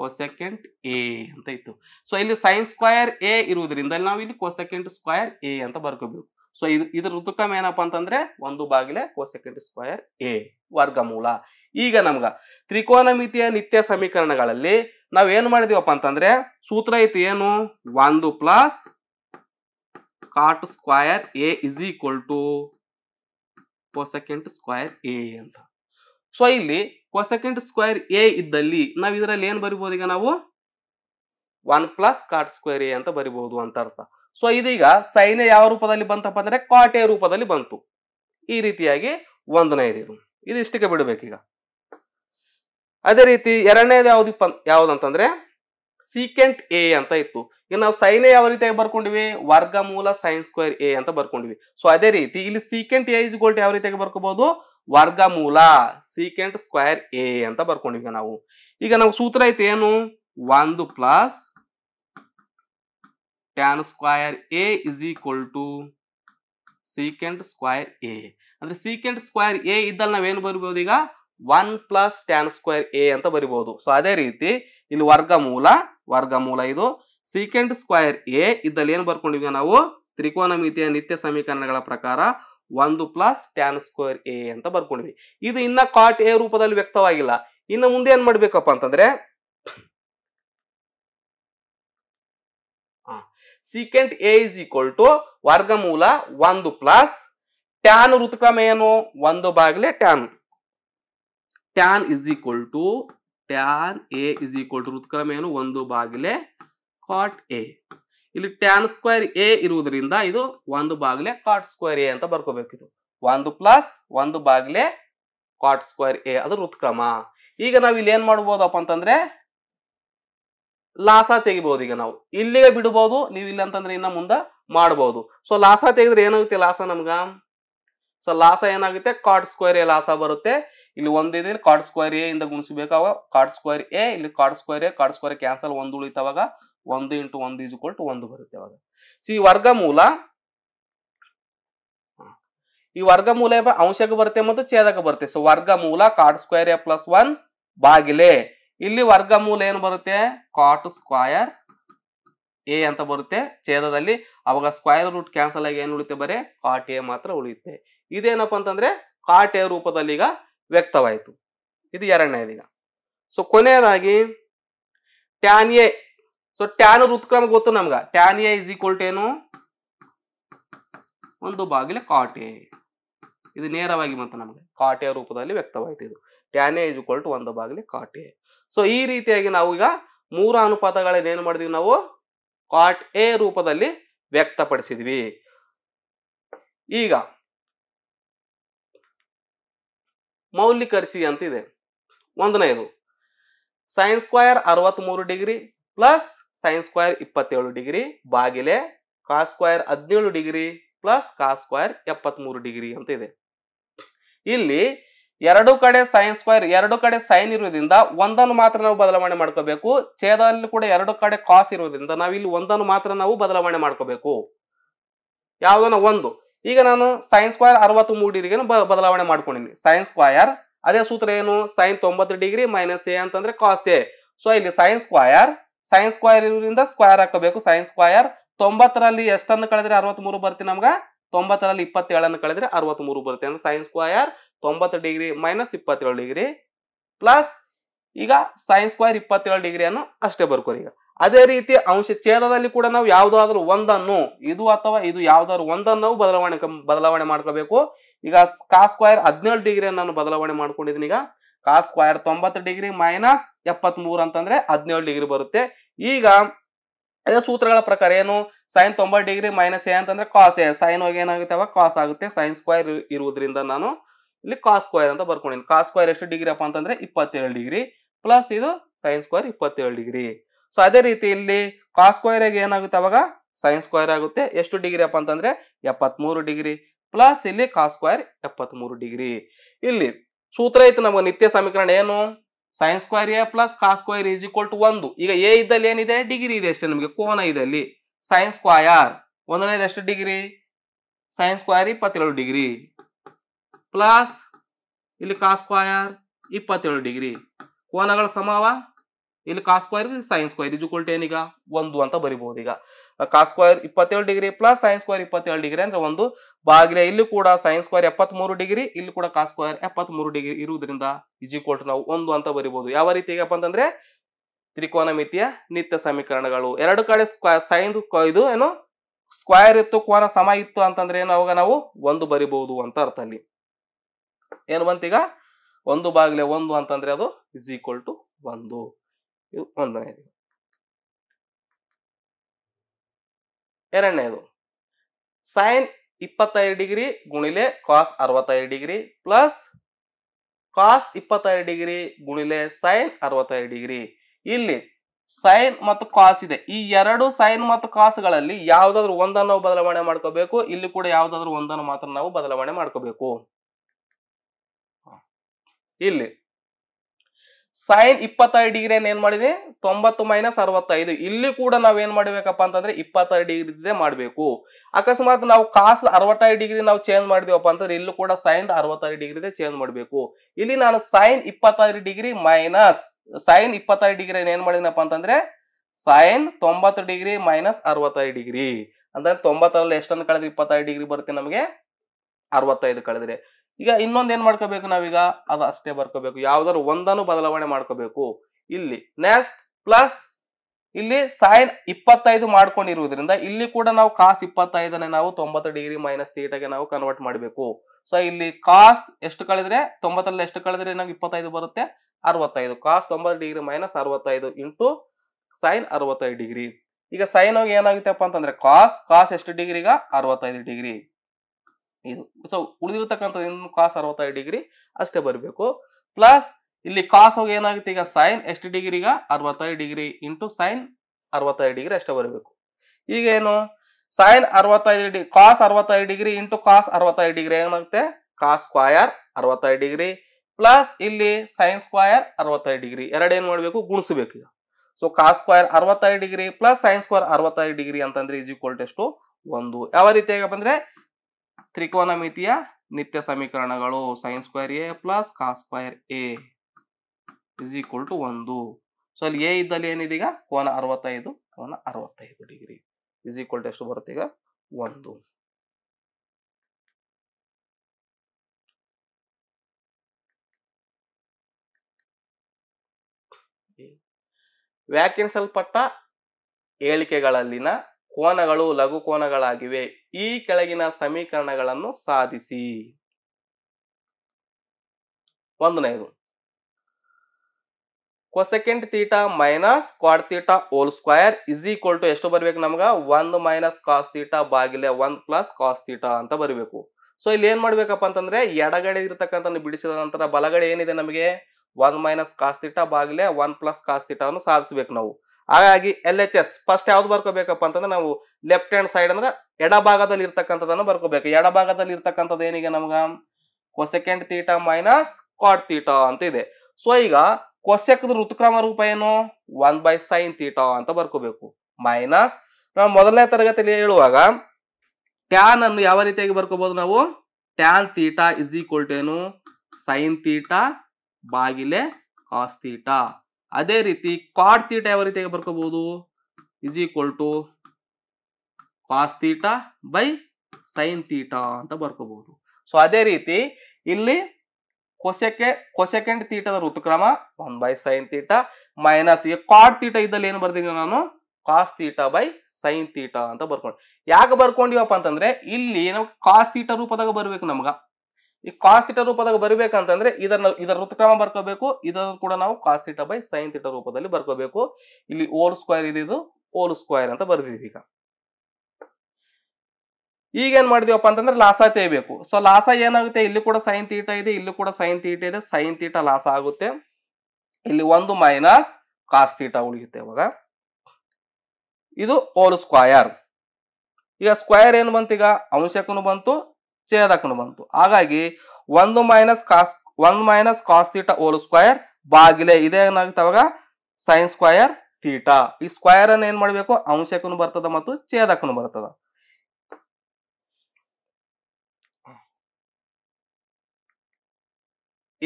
ಕೊಸೆಕೆಂಟ್ ಎ ಅಂತ ಇತ್ತು ಸೊ ಇಲ್ಲಿ ಸೈನ್ ಸ್ಕ್ವೈರ್ ಎ ಇರುವುದರಿಂದ ನಾವು ಇಲ್ಲಿ ಕೊಸೆಕೆಂಟ್ ಸ್ಕ್ವೈರ್ ಎ ಅಂತ ಬರ್ಕೋಬೇಕು ಸೊ ಇದು ಇದ್ರ ಋತುಕ್ರಮ ಏನಪ್ಪಾ ಅಂತಂದ್ರೆ ಒಂದು ಬಾಗಿಲೆ ಕೋಸೆಕೆಂಟ್ ಸ್ಕ್ವೈರ್ ಎ ವರ್ಗಮೂಲ ಈಗ ನಮ್ಗೆ ತ್ರಿಕೋನಮಿತಿಯ ನಿತ್ಯ ಸಮೀಕರಣಗಳಲ್ಲಿ ನಾವು ಏನು ಮಾಡಿದೀವಪ್ಪ ಅಂತಂದ್ರೆ ಸೂತ್ರ ಐತಿ ಏನು ಒಂದು plus cot square A is equal to cosecant square A ಅಂತ ಸೊ ಇಲ್ಲಿ ಕೊಸೆಕೆಂಟ್ ಸ್ಕ್ವಯರ್ ಎ ಇದ್ದಲ್ಲಿ ನಾವು ಇದರಲ್ಲಿ ಏನು ಬರಿಬೋದು ಈಗ ನಾವು one plus cot square A ಅಂತ ಬರಿಬಹುದು ಅಂತ ಅರ್ಥ ಸೊ ಇದೀಗ ಸೈನ್ ಯಾವ ರೂಪದಲ್ಲಿ ಬಂತಪ್ಪ ಅಂದ್ರೆ ಕಾಟೆ ರೂಪದಲ್ಲಿ ಬಂತು ಈ ರೀತಿಯಾಗಿ ಒಂದನೇ ಇದು ಇದು ಇಷ್ಟಕ್ಕೆ ಬಿಡಬೇಕೀಗ ಅದೇ ರೀತಿ ಎರಡನೇದು ಯಾವ್ದು ಯಾವ್ದಂತಂದ್ರೆ ಸೀಕೆಂಟ್ ಎ ಅಂತ ಇತ್ತು ಈಗ ನಾವು ಸೈನ್ ಯಾವ ರೀತಿಯಾಗಿ ಬರ್ಕೊಂಡಿವಿ ಮೂಲ ಸೈನ್ ಸ್ಕ್ವೇರ್ ಎ ಅಂತ ಬರ್ಕೊಂಡಿವಿ ಸೊ ಅದೇ ರೀತಿ ಇಲ್ಲಿ ಸೀಕೆಂಟ್ ಎ ಇಸ್ ಯಾವ ರೀತಿಯಾಗಿ ಬರ್ಕೋಬಹುದು ಮೂಲ ಸೀಕೆಂಟ್ ಸ್ಕ್ವೇರ್ ಎ ಅಂತ ಬರ್ಕೊಂಡಿವಿ ನಾವು ಈಗ ನಾವು ಸೂತ್ರ ಐತಿ ಏನು ಒಂದು plus tan square A is equal to secant square A ಅಂದ್ರೆ ಸೀಕೆಂಟ್ ಸ್ಕ್ವೈರ್ ಎ ಇದ್ದಲ್ಲಿ ನಾವೇನು ಬರ್ಬೋದು ಈಗ one plus tan square A ಅಂತ ಬರಿಬಹುದು ಸೊ ಅದೇ ರೀತಿ ಇಲ್ಲಿ ವರ್ಗಮೂಲ ವರ್ಗಮೂಲ ಇದು ಸೀಕೆಂಡ್ ಸ್ಕ್ವೇರ್ ಎ ಇದ್ದಲ್ಲಿ ಏನು ಬರ್ಕೊಂಡಿವಿ ನಾವು ಮಿತಿಯ ನಿತ್ಯ ಸಮೀಕರಣಗಳ ಪ್ರಕಾರ ಒಂದು ಪ್ಲಸ್ ಟ್ಯಾನ್ ಸ್ಕ್ವೇರ್ ಎ ಅಂತ ಬರ್ಕೊಂಡಿವಿ ಇದು ಇನ್ನ ಕಾಟ್ ಎ ರೂಪದಲ್ಲಿ ವ್ಯಕ್ತವಾಗಿಲ್ಲ ಇನ್ನು ಮುಂದೆ ಏನ್ ಮಾಡ್ಬೇಕಪ್ಪ ಅಂತಂದ್ರೆ secant A is equal to ವರ್ಗಮೂಲ ಒಂದು ಪ್ಲಸ್ ಟ್ಯಾನ್ ಋತುಕ್ರಮ ಏನು ಒಂದು ಬಾಗಿಲೆ tan tan is equal to tan A is equal to ಋತ್ಕ್ರಮ ಏನು ಒಂದು ಬಾಗಿಲೆ ಕಾಟ್ ಎ ಇಲ್ಲಿ ಟ್ಯಾನ್ ಸ್ಕ್ವೇರ್ ಎ ಇರುವುದರಿಂದ ಇದು ಒಂದು ಬಾಗಿಲೆ ಕಾಟ್ ಸ್ಕ್ವೇರ್ ಎ ಅಂತ ಬರ್ಕೋಬೇಕಿದು ಒಂದು ಪ್ಲಸ್ ಒಂದು ಬಾಗಿಲೆ ಕಾಟ್ ಸ್ಕ್ವೇರ್ ಎ ಅದು ಉತ್ಕ್ರಮ ಈಗ ನಾವು ಇಲ್ಲಿ ಏನ್ ಮಾಡ್ಬೋದಪ್ಪ ಅಂತಂದ್ರೆ ಲಾಸ ತೆಗಿಬಹುದು ಈಗ ನಾವು ಇಲ್ಲಿಗೆ ಬಿಡಬಹುದು ನೀವು ಇಲ್ಲ ಅಂತಂದ್ರೆ ಇನ್ನ ಮುಂದೆ ಮಾಡಬಹುದು ಸೊ ಲಾಸ ತೆಗೆದ್ರೆ ಏನಾಗುತ್ತೆ ಲಾಸ ನಮ್ಗ ಸೊ ಲಾಸ ಏನಾಗುತ್ತೆ ಕಾಟ್ ಸ್ಕ್ವೇರ್ ಎ ಲಾಸ ಬರುತ್ತೆ ಇಲ್ಲಿ ಒಂದಿದೆ ಕಾಟ್ ಸ್ಕ್ವೇರ್ ಎ ಇಂದ ಗುಣಿಸಬೇಕಾಗ ಕಾಟ್ ಸ್ಕ್ವೇರ್ ಎ ಇಲ್ಲಿ cot square A cot square cancel ಒಂದು ಉಳಿತಾವಾಗ ಒಂದು ಇಂಟು ಒಂದು ಈಸ್ ಕೊಟ್ಟು ಒಂದು ಬರುತ್ತೆ ಅವಾಗ ಸಿ ಮೂಲ ಈ ವರ್ಗ ಮೂಲ ಅಂಶಕ್ಕೆ ಬರುತ್ತೆ ಮತ್ತು ಛೇದಕ್ಕೆ ಬರುತ್ತೆ ಸೊ ವರ್ಗ ಮೂಲ cot square A plus one ಬಾಗಿಲೆ ಇಲ್ಲಿ ವರ್ಗ ಮೂಲ ಏನು ಬರುತ್ತೆ ಕಾಟ್ ಸ್ಕ್ವಯರ್ ಎ ಅಂತ ಬರುತ್ತೆ ಛೇದದಲ್ಲಿ ಅವಾಗ ಸ್ಕ್ವಯರ್ ರೂಟ್ ಕ್ಯಾನ್ಸಲ್ ಆಗಿ ಏನು ಉಳಿತೆ ಬರೀ ಕಾಟ್ ಎ ಮಾತ್ರ ಉಳಿಯುತ್ತೆ ಇದೇನಪ್ಪ ಅಂತಂದ್ರೆ ಕಾಟೆ ರೂಪದಲ್ಲಿ ಈಗ ವ್ಯಕ್ತವಾಯಿತು ಇದು ಎರಡನೇದೀಗ ಸೊ ಕೊನೆಯದಾಗಿ ಟ್ಯಾನ್ ಎ ಸೊ ಟ್ಯಾನ್ ಉತ್ಕ್ರಮ ಗೊತ್ತು ನಮ್ಗ tan A is equal to ಏನು ಒಂದು ಬಾಗಿಲೆ ಕಾಟೆ ಇದು ನೇರವಾಗಿ ಮತ್ತೆ ನಮಗೆ ಕಾಟೆ ರೂಪದಲ್ಲಿ ವ್ಯಕ್ತವಾಯಿತು ಇದು tan A is equal to ಒಂದು ಬಾಗಿಲೆ ಕಾಟೆ ಸೊ ಈ ರೀತಿಯಾಗಿ ನಾವು ಈಗ ಮೂರು ಅನುಪಾತಗಳನ್ನ ಏನು ಮಾಡಿದ್ವಿ ನಾವು ಕಾಟ್ ಎ ರೂಪದಲ್ಲಿ ವ್ಯಕ್ತಪಡಿಸಿದ್ವಿ ಈಗ ಮೌಲ್ಯೀಕರಿಸಿ ಅಂತಿದೆ ಒಂದನೇದು ಸೈನ್ ಸ್ಕ್ವಯರ್ ಅರವತ್ತ್ಮೂರು ಡಿಗ್ರಿ ಪ್ಲಸ್ ಸೈನ್ ಸ್ಕ್ವಯರ್ ಇಪ್ಪತ್ತೇಳು ಡಿಗ್ರಿ ಬಾಗಿಲೆ ಕಾಸ್ ಸ್ಕ್ವಯರ್ ಹದಿನೇಳು ಡಿಗ್ರಿ ಪ್ಲಸ್ ಕಾಸ್ ಸ್ಕ್ವಯರ್ ಎಪ್ಪತ್ತ್ಮೂರು ಡಿಗ್ರಿ ಅಂತ ಇದೆ ಇಲ್ಲಿ ಎರಡು ಕಡೆ ಸೈನ್ ಸ್ಕ್ವಯರ್ ಎರಡು ಕಡೆ ಸೈನ್ ಇರುವುದರಿಂದ ಒಂದನ್ನು ಮಾತ್ರ ನಾವು ಬದಲಾವಣೆ ಮಾಡ್ಕೋಬೇಕು ಛೇದಲ್ಲಿ ಕೂಡ ಎರಡು ಕಡೆ ಕಾಸ್ ಇರುವುದರಿಂದ ನಾವು ಇಲ್ಲಿ ಒಂದನ್ನು ಮಾತ್ರ ನಾವು ಬದಲಾವಣೆ ಮಾಡ್ಕೋಬೇಕು ಯಾವುದನ್ನ ಒಂದು ಈಗ ನಾನು ಸೈನ್ ಸ್ಕ್ವಯರ್ ಅರವತ್ತು ಮೂರು ಡಿಗ್ರಿಯನ್ನು ಬದಲಾವಣೆ ಮಾಡ್ಕೊಂಡಿನಿ ಸೈನ್ ಸ್ಕ್ವಯರ್ ಅದೇ ಸೂತ್ರ ಏನು ಸೈನ್ ತೊಂಬತ್ತು ಡಿಗ್ರಿ ಮೈನಸ್ ಎ ಅಂತಂದ್ರೆ ಕಾಸ್ ಎ ಸೊ ಇಲ್ಲಿ ಸೈನ್ ಸ್ಕ್ವಯರ್ ಸೈನ್ ಸ್ಕ್ವಯರ್ ಇವರಿಂದ ಸ್ಕ್ವಯರ್ ಹಾಕಬೇಕು ಸೈನ್ ಸ್ಕ್ವಯರ್ ತೊಂಬತ್ತರಲ್ಲಿ ಎಷ್ಟನ್ನು ಕಳೆದ್ರೆ ಅರವತ್ ಮೂರು ಬರ್ತಿ ನಮ್ಗೆ ತೊಂಬತ್ತರಲ್ಲಿ ಇಪ್ಪತ್ತೇಳನ್ನು ಕಳೆದ್ರೆ ಅರವತ್ ಮೂರು ಬರುತ್ತೆ ಅಂದ್ರೆ ಸೈನ್ ಸ್ಕ್ವಯರ್ ತೊಂಬತ್ತು ಡಿಗ್ರಿ ಮೈನಸ್ ಇಪ್ಪತ್ತೇಳು ಡಿಗ್ರಿ ಪ್ಲಸ್ ಈಗ ಸೈನ್ ಸ್ಕ್ವಯರ್ ಇಪ್ಪತ್ತೇಳು ಅನ್ನು ಅಷ್ಟೇ ಬರ್ಕೋರಿ ಈಗ ಅದೇ ರೀತಿ ಅಂಶ ಛೇದದಲ್ಲಿ ಕೂಡ ನಾವು ಯಾವುದಾದ್ರೂ ಒಂದನ್ನು ಇದು ಅಥವಾ ಇದು ಯಾವ್ದಾದ್ರು ಒಂದನ್ನು ಬದಲಾವಣೆ ಬದಲಾವಣೆ ಮಾಡ್ಕೋಬೇಕು ಈಗ ಕಾ ಸ್ಕ್ವೈರ್ ಹದಿನೇಳು ಡಿಗ್ರಿ ನಾನು ಬದಲಾವಣೆ ಮಾಡ್ಕೊಂಡಿದ್ದೀನಿ ಈಗ ಕಾ ಸ್ಕ್ವೈರ್ ತೊಂಬತ್ತು ಡಿಗ್ರಿ ಮೈನಸ್ ಎಪ್ಪತ್ ಮೂರು ಅಂತಂದ್ರೆ ಹದಿನೇಳು ಡಿಗ್ರಿ ಬರುತ್ತೆ ಈಗ ಅದೇ ಸೂತ್ರಗಳ ಪ್ರಕಾರ ಏನು ಸೈನ್ ತೊಂಬತ್ತು ಡಿಗ್ರಿ ಮೈನಸ್ ಎ ಅಂತಂದ್ರೆ ಕಾಸ್ ಎ ಸೈನ್ ಹೋಗಿ ಏನಾಗುತ್ತೆ ಅವಾಗ ಕಾಸ್ ಆಗುತ್ತೆ ಸೈನ್ ಸ್ಕ್ವೈರ್ ಇರುವುದರಿಂದ ನಾನು ಇಲ್ಲಿ ಕಾಸ್ ಸ್ಕ್ವೈರ್ ಅಂತ ಬರ್ಕೊಂಡಿನಿ ಕಾಸ್ ಸ್ಕ್ವೈರ್ ಎಷ್ಟು ಡಿಗ್ರಿ ಅಪ್ಪ ಅಂತಂದ್ರೆ ಇಪ್ಪತ್ತೇಳು ಡಿಗ್ರಿ ಪ್ಲಸ್ ಇದು ಸೈನ್ ಸ್ಕ್ವೈರ್ ಇಪ್ಪತ್ತೇಳು ಡಿಗ್ರಿ ಸೊ ಅದೇ ರೀತಿ ಇಲ್ಲಿ ಕಾಸ್ ಸ್ಕ್ವೈರಾಗಿ ಏನಾಗುತ್ತೆ ಅವಾಗ ಸೈನ್ ಸ್ಕ್ವೈರ್ ಆಗುತ್ತೆ ಎಷ್ಟು ಡಿಗ್ರಿ ಅಪ್ಪ ಅಂತಂದ್ರೆ ಎಪ್ಪತ್ಮೂರು ಡಿಗ್ರಿ ಪ್ಲಸ್ ಇಲ್ಲಿ ಕಾಸ್ ಸ್ಕ್ವೈರ್ ಎಪ್ಪತ್ಮೂರು ಡಿಗ್ರಿ ಇಲ್ಲಿ ಸೂತ್ರ ಇತ್ತು ನಮಗೆ ನಿತ್ಯ ಸಮೀಕರಣ ಏನು sine square A plus cos square is equal to ಒಂದು ಈಗ ಎ ಇದ್ದಲ್ಲಿ ಏನಿದೆ ಡಿಗ್ರಿ ಇದೆ ಅಷ್ಟೇ ನಮಗೆ ಕೋನ ಇದಲ್ಲಿ ಸೈನ್ಸ್ ಸೈನ್ ಸ್ಕ್ವಯರ್ ಎಷ್ಟು ಡಿಗ್ರಿ ಸೈನ್ ಸ್ಕ್ವಯರ್ ಇಪ್ಪತ್ತೇಳು ಡಿಗ್ರಿ ಪ್ಲಸ್ ಇಲ್ಲಿ ಕಾಸ್ ಸ್ಕ್ವಯರ್ ಇಪ್ಪತ್ತೇಳು ಡಿಗ್ರಿ ಕೋನಗಳ ಸಮವ ಇಲ್ಲಿ cos square sine square is equal to ಏನೀಗ ಒಂದು ಅಂತ ಬರಿಬಹುದು ಈಗ ಕಾಸ್ ಸ್ಕ್ವೈರ್ ಇಪ್ಪತ್ತೇಳು ಡಿಗ್ರಿ ಪ್ಲಸ್ ಸೈನ್ ಸ್ಕ್ವೈರ್ ಇಪ್ಪತ್ತೇಳು ಡಿಗ್ರಿ ಅಂದ್ರೆ ಒಂದು ಬಾಗಿಲ ಇಲ್ಲಿ ಕೂಡ ಸೈನ್ ಸ್ಕ್ವೈರ್ ಎಪ್ಪತ್ಮೂರು ಡಿಗ್ರಿ ಇಲ್ಲಿ ಕೂಡ ಕಾಸ್ ಸ್ಕ್ವೈರ್ ಮೂರು ಡಿಗ್ರಿ ಇರುವುದರಿಂದ ಇಸ್ ಈಕ್ವಲ್ ಟು ನಾವು ಒಂದು ಅಂತ ಬರಿಬಹುದು ಯಾವ ರೀತಿ ಹೇಗಪ್ಪ ಅಂತಂದ್ರೆ ಮಿತಿಯ ನಿತ್ಯ ಸಮೀಕರಣಗಳು ಎರಡು ಕಡೆ ಸೈನ್ ಇದು ಏನು ಸ್ಕ್ವೈರ್ ಇತ್ತು ಕೋನ ಸಮ ಇತ್ತು ಅಂತಂದ್ರೆ ಏನು ಅವಾಗ ನಾವು ಒಂದು ಬರಿಬಹುದು ಅಂತ ಅರ್ಥ ಅಲ್ಲಿ ಏನು ಬಂತೀಗ ಒಂದು ಬಾಗಿಲೆ ಒಂದು ಅಂತಂದ್ರೆ ಅದು ಇಸ್ ಈಕ್ವಲ್ ಟು ಒಂದು ಒಂದನೇದು ಎರಡನೇದು ಸೈನ್ ಇಪ್ಪತ್ತೈದು ಡಿಗ್ರಿ ಗುಣಿಲೆ ಕಾಸ್ ಅರವತ್ತೈದು ಡಿಗ್ರಿ ಪ್ಲಸ್ ಕಾಸ್ ಇಪ್ಪತ್ತೈದು ಡಿಗ್ರಿ ಗುಣಿಲೆ ಸೈನ್ ಅರವತ್ತೈದು ಡಿಗ್ರಿ ಇಲ್ಲಿ ಸೈನ್ ಮತ್ತು ಕಾಸ್ ಇದೆ ಈ ಎರಡು ಸೈನ್ ಮತ್ತು ಕಾಸ್ಗಳಲ್ಲಿ ಯಾವುದಾದ್ರೂ ಒಂದನ್ನು ನಾವು ಬದಲಾವಣೆ ಮಾಡ್ಕೋಬೇಕು ಇಲ್ಲಿ ಕೂಡ ಯಾವುದಾದ್ರೂ ಒಂದನ್ನು ಮಾತ್ರ ನಾವು ಬದಲಾವಣೆ ಮಾಡ್ಕೋಬೇಕು ಇಲ್ಲಿ ಸೈನ್ ಇಪ್ಪತ್ತೈದು ಡಿಗ್ರಿ ಏನ್ ಮಾಡಿದ್ರಿ ತೊಂಬತ್ತು ಮೈನಸ್ ಅರವತ್ತೈದು ಇಲ್ಲಿ ಕೂಡ ನಾವ್ ಏನ್ ಮಾಡ್ಬೇಕಪ್ಪ ಅಂತಂದ್ರೆ ಇಪ್ಪತ್ತೈದು ಡಿಗ್ರಿ ಮಾಡಬೇಕು ಅಕಸ್ಮಾತ್ ನಾವು ಕಾಸ್ ಅರವತ್ತೈದು ಡಿಗ್ರಿ ನಾವು ಚೇಂಜ್ ಮಾಡಿದ್ವಪ್ಪ ಅಂತಂದ್ರೆ ಇಲ್ಲೂ ಕೂಡ ಸೈನ್ ಅರವತ್ತೈದು ಡಿಗ್ರಿ ಚೇಂಜ್ ಮಾಡ್ಬೇಕು ಇಲ್ಲಿ ನಾನು ಸೈನ್ ಇಪ್ಪತ್ತೈದು ಡಿಗ್ರಿ ಮೈನಸ್ ಸೈನ್ ಇಪ್ಪತ್ತೈದು ಡಿಗ್ರಿ ಏನ್ ಮಾಡಿದ್ನಪ್ಪ ಅಂತಂದ್ರೆ ಸೈನ್ ತೊಂಬತ್ತು ಡಿಗ್ರಿ ಮೈನಸ್ ಅರವತ್ತೈದು ಡಿಗ್ರಿ ಅಂದ್ರೆ ತೊಂಬತ್ತರಲ್ಲಿ ಎಷ್ಟನ್ನು ಕಳೆದ್ರೆ ಇಪ್ಪತ್ತೈದು ಡಿಗ್ರಿ ಬರುತ್ತೆ ನಮಗೆ ಅರವತ್ತೈದು ಕಳೆದ್ರೆ ಈಗ ಇನ್ನೊಂದು ಏನ್ ಮಾಡ್ಕೋಬೇಕು ನಾವೀಗ ಅದು ಅಷ್ಟೇ ಬರ್ಕೋಬೇಕು ಯಾವ್ದಾದ್ರು ಒಂದನ್ನು ಬದಲಾವಣೆ ಮಾಡ್ಕೋಬೇಕು ಇಲ್ಲಿ ನೆಕ್ಸ್ಟ್ ಪ್ಲಸ್ ಇಲ್ಲಿ ಸೈನ್ ಇಪ್ಪತ್ತೈದು ಮಾಡ್ಕೊಂಡಿರುವುದರಿಂದ ಇಲ್ಲಿ ಕೂಡ ನಾವು ಕಾಸ್ ಇಪ್ಪತ್ತೈದನೇ ನಾವು ತೊಂಬತ್ತು ಡಿಗ್ರಿ ಮೈನಸ್ ತೀಟಗೆ ನಾವು ಕನ್ವರ್ಟ್ ಮಾಡಬೇಕು ಸೊ ಇಲ್ಲಿ ಕಾಸ್ ಎಷ್ಟು ಕಳೆದ್ರೆ ತೊಂಬತ್ತಲ್ಲಿ ಎಷ್ಟು ಕಳೆದ್ರೆ ನಮ್ಗೆ ಇಪ್ಪತ್ತೈದು ಬರುತ್ತೆ ಅರವತ್ತೈದು ಕಾಸ್ ತೊಂಬತ್ತು ಡಿಗ್ರಿ ಮೈನಸ್ ಅರವತ್ತೈದು ಇಂಟು ಸೈನ್ ಅರವತ್ತೈದು ಡಿಗ್ರಿ ಈಗ ಸೈನ್ ಹೋಗಿ ಏನಾಗುತ್ತಪ್ಪ ಅಂತಂದ್ರೆ ಕಾಸ್ ಕಾಸ್ ಎಷ್ಟು ಈಗ ಅರವತ್ತೈದು ಡಿಗ್ರಿ ಇದು ಸೊ ಉಳಿದಿರ್ತಕ್ಕಂಥದ್ದು ಇನ್ನು ಕಾಸ್ ಅರವತ್ತೈದು ಡಿಗ್ರಿ ಅಷ್ಟೇ ಬರಬೇಕು ಪ್ಲಸ್ ಇಲ್ಲಿ ಕಾಸ್ ಹೋಗಿ ಏನಾಗುತ್ತೆ ಈಗ ಸೈನ್ ಎಷ್ಟು ಡಿಗ್ರಿಗ ಅರವತ್ತೈದು ಡಿಗ್ರಿ ಇಂಟು ಸೈನ್ ಅರವತ್ತೈದು ಡಿಗ್ರಿ ಅಷ್ಟೇ ಬರಬೇಕು ಈಗ ಏನು ಸೈನ್ ಅರವತ್ತೈದು ಡಿ ಕಾಸ್ ಅರವತ್ತೈದು ಡಿಗ್ರಿ ಇಂಟು ಕಾಸ್ ಅರವತ್ತೈದು ಡಿಗ್ರಿ ಏನಾಗುತ್ತೆ ಕಾಸ್ ಸ್ಕ್ವಯರ್ ಅರವತ್ತೈದು ಡಿಗ್ರಿ ಪ್ಲಸ್ ಇಲ್ಲಿ ಸೈನ್ ಸ್ಕ್ವಯರ್ ಅರವತ್ತೈದು ಡಿಗ್ರಿ ಎರಡೇನು ಮಾಡಬೇಕು ಗುಣಿಸಬೇಕು ಈಗ ಸೊ ಕಾಸ್ ಸ್ಕ್ವಯರ್ ಅರವತ್ತೈದು ಡಿಗ್ರಿ ಪ್ಲಸ್ ಸೈನ್ ಸ್ಕ್ವಯರ್ ಅರವತ್ತೈದು ಡಿಗ್ರಿ ಅಂತಂದ್ರೆ ಈಸ್ ಈಕ್ವಲ್ ಟು ಒಂದು ಯಾವ ರೀತಿಯಾಗಪ್ಪ ಅಂದ್ರೆ ತ್ರಿಕೋನ ಮಿತಿಯ ನಿತ್ಯ ಸಮೀಕರಣಗಳು sine square A plus cos square A is equal to ಒಂದು ಸೊ ಅಲ್ಲಿ ಎ ಇದ್ದಲ್ಲಿ ಏನಿದೀಗ ಕೋನ ಅರವತ್ತೈದು ಕೋನ ಅರವತ್ತೈದು ಡಿಗ್ರಿ ಇಸ್ ಈಕ್ವಲ್ ಟು ಎಷ್ಟು ಬರುತ್ತೆ ಈಗ ಒಂದು ವ್ಯಾಖ್ಯಾನಿಸಲ್ಪಟ್ಟ ಹೇಳಿಕೆಗಳಲ್ಲಿನ ಕೋನಗಳು ಲಘು ಕೋನಗಳಾಗಿವೆ ಈ ಕೆಳಗಿನ ಸಮೀಕರಣಗಳನ್ನು ಸಾಧಿಸಿ ಒಂದನೇದು cosecant theta minus cot theta whole square is equal to ಎಷ್ಟು ಬರ್ಬೇಕು ನಮ್ಗೆ ಒಂದು ಮೈನಸ್ ಕಾಸ್ ತೀಟಾ ಬಾಗಿಲೆ ಒಂದ್ ಪ್ಲಸ್ ಕಾಸ್ ತೀಟಾ ಅಂತ ಬರಬೇಕು ಸೊ ಇಲ್ಲಿ ಏನ್ ಮಾಡ್ಬೇಕಪ್ಪ ಅಂತಂದ್ರೆ ಎಡಗಡೆ ಇರತಕ್ಕಂಥ ಬಿಡಿಸಿದ ನಂತರ ಬಲಗಡೆ ಏನಿದೆ ನಮಗೆ ಒಂದ್ ಮೈನಸ್ ಕಾಸ್ ತೀಟಾ ಬಾಗಿಲೆ ಒನ್ ಪ್ಲಸ್ ಕಾಸ್ ತೀಟಾವನ್ನು ಸಾಧಿಸ್ಬೇಕು ನಾವು ಹಾಗಾಗಿ ಎಲ್ ಎಚ್ ಎಸ್ ಫಸ್ಟ್ ಯಾವ್ದು ಬರ್ಕೋಬೇಕಪ್ಪ ಅಂತಂದ್ರೆ ನಾವು ಲೆಫ್ಟ್ ಹ್ಯಾಂಡ್ ಸೈಡ್ ಅಂದ್ರೆ ಎಡಭಾಗದಲ್ಲಿ ಇರ್ತಕ್ಕಂಥದನ್ನು ಬರ್ಕೋಬೇಕು ಎಡಭಾಗದಲ್ಲಿ ಇರ್ತಕ್ಕಂಥದ್ದು ಏನಿಗೆ ನಮ್ಗೆ cosecant theta minus cot theta ಅಂತ ಇದೆ ಸೊ ಈಗ ಕೊಸೆಕದ ಋತುಕ್ರಮ ರೂಪ ಏನು ಒನ್ ಬೈ ಸೈನ್ ತೀಟಾ ಅಂತ ಬರ್ಕೋಬೇಕು ಮೈನಸ್ ನಾವು ಮೊದಲನೇ ತರಗತಿಯಲ್ಲಿ ಹೇಳುವಾಗ ಟ್ಯಾನ್ ಅನ್ನು ಯಾವ ರೀತಿಯಾಗಿ ಬರ್ಕೋಬಹುದು ನಾವು tan theta is equal to ಏನು ಸೈನ್ ತೀಟಾ ಬಾಗಿಲೆ ಕಾಸ್ ತೀಟಾ ಅದೇ ರೀತಿ ಕಾಟ್ ತೀಟ ಯಾವ ರೀತಿಯಾಗಿ ಬರ್ಕೋಬಹುದು is equal to cos theta by sine theta ಅಂತ ಬರ್ಕೋಬಹುದು ಸೊ ಅದೇ ರೀತಿ ಇಲ್ಲಿ ಕೊಸೆಕೆ ಕೊಸೆಕೆಂಡ್ ತೀಟದ ಋತುಕ್ರಮ one by sine theta minus ಈಗ ಕಾಟ್ ತೀಟ ಇದ್ದಲ್ಲಿ ಏನು ಬರ್ದಿದ್ದೀನಿ ನಾನು cos theta by sine theta ಅಂತ ಬರ್ಕೊಂಡು ಯಾಕೆ ಬರ್ಕೊಂಡಿವಪ್ಪ ಅಂತಂದ್ರೆ ಇಲ್ಲಿ ಏನೋ ಕಾಸ್ ತೀಟ ರೂಪದಾಗ ಬರ್ಬೇಕು ನಮ್ಗ ಈ ಕಾಸ್ತಿಟ ರೂಪದಾಗ ಬರಬೇಕಂತಂದ್ರೆ ಇದನ್ನ ಇದರ ಋತುಕ್ರಮ ಬರ್ಕೋಬೇಕು ಇದನ್ನು ಕೂಡ ನಾವು ಕಾಸ್ತಿಟ ಬೈ ಸೈನ್ ತಿಟ ರೂಪದಲ್ಲಿ ಬರ್ಕೋಬೇಕು ಇಲ್ಲಿ ಓಲ್ ಸ್ಕ್ವೇರ್ ಇದು ಓಲ್ ಸ್ಕ್ವೇರ್ ಅಂತ ಬರ್ದಿದ್ವಿ ಈಗ ಈಗ ಏನ್ ಮಾಡಿದೀವಪ್ಪ ಅಂತಂದ್ರೆ ಲಾಸ ತೇಬೇಕು ಸೊ ಲಾಸ ಏನಾಗುತ್ತೆ ಇಲ್ಲಿ ಕೂಡ ಸೈನ್ ತೀಟ ಇದೆ ಇಲ್ಲಿ ಕೂಡ ಸೈನ್ ತೀಟ ಇದೆ ಸೈನ್ ತೀಟ ಲಾಸ ಆಗುತ್ತೆ ಇಲ್ಲಿ ಒಂದು ಮೈನಸ್ ಕಾಸ್ತೀಟ ಉಳಿಯುತ್ತೆ ಇವಾಗ ಇದು ಓಲ್ ಸ್ಕ್ವಯರ್ ಈಗ ಸ್ಕ್ವಯರ್ ಏನು ಬಂತು ಈಗ ಅಂಶಕನು ಬಂತು ಛೇದಕನು ಬಂತು ಹಾಗಾಗಿ ಒಂದು ಮೈನಸ್ ಕಾಸ್ ಒಂದು minus cos theta whole square ಬಾಗಿಲೆ ಇದೇನಾಗುತ್ತೆ ಅವಾಗ ಸೈನ್ ಸ್ಕ್ವಯರ್ ತೀಟಾ ಈ ಸ್ಕ್ವಯರ್ ಅನ್ನು ಏನ್ ಮಾಡ್ಬೇಕು ಅಂಶಕ್ಕೂ ಬರ್ತದ ಮತ್ತು ಛೇದಕ್ಕೂ ಬರ್ತದ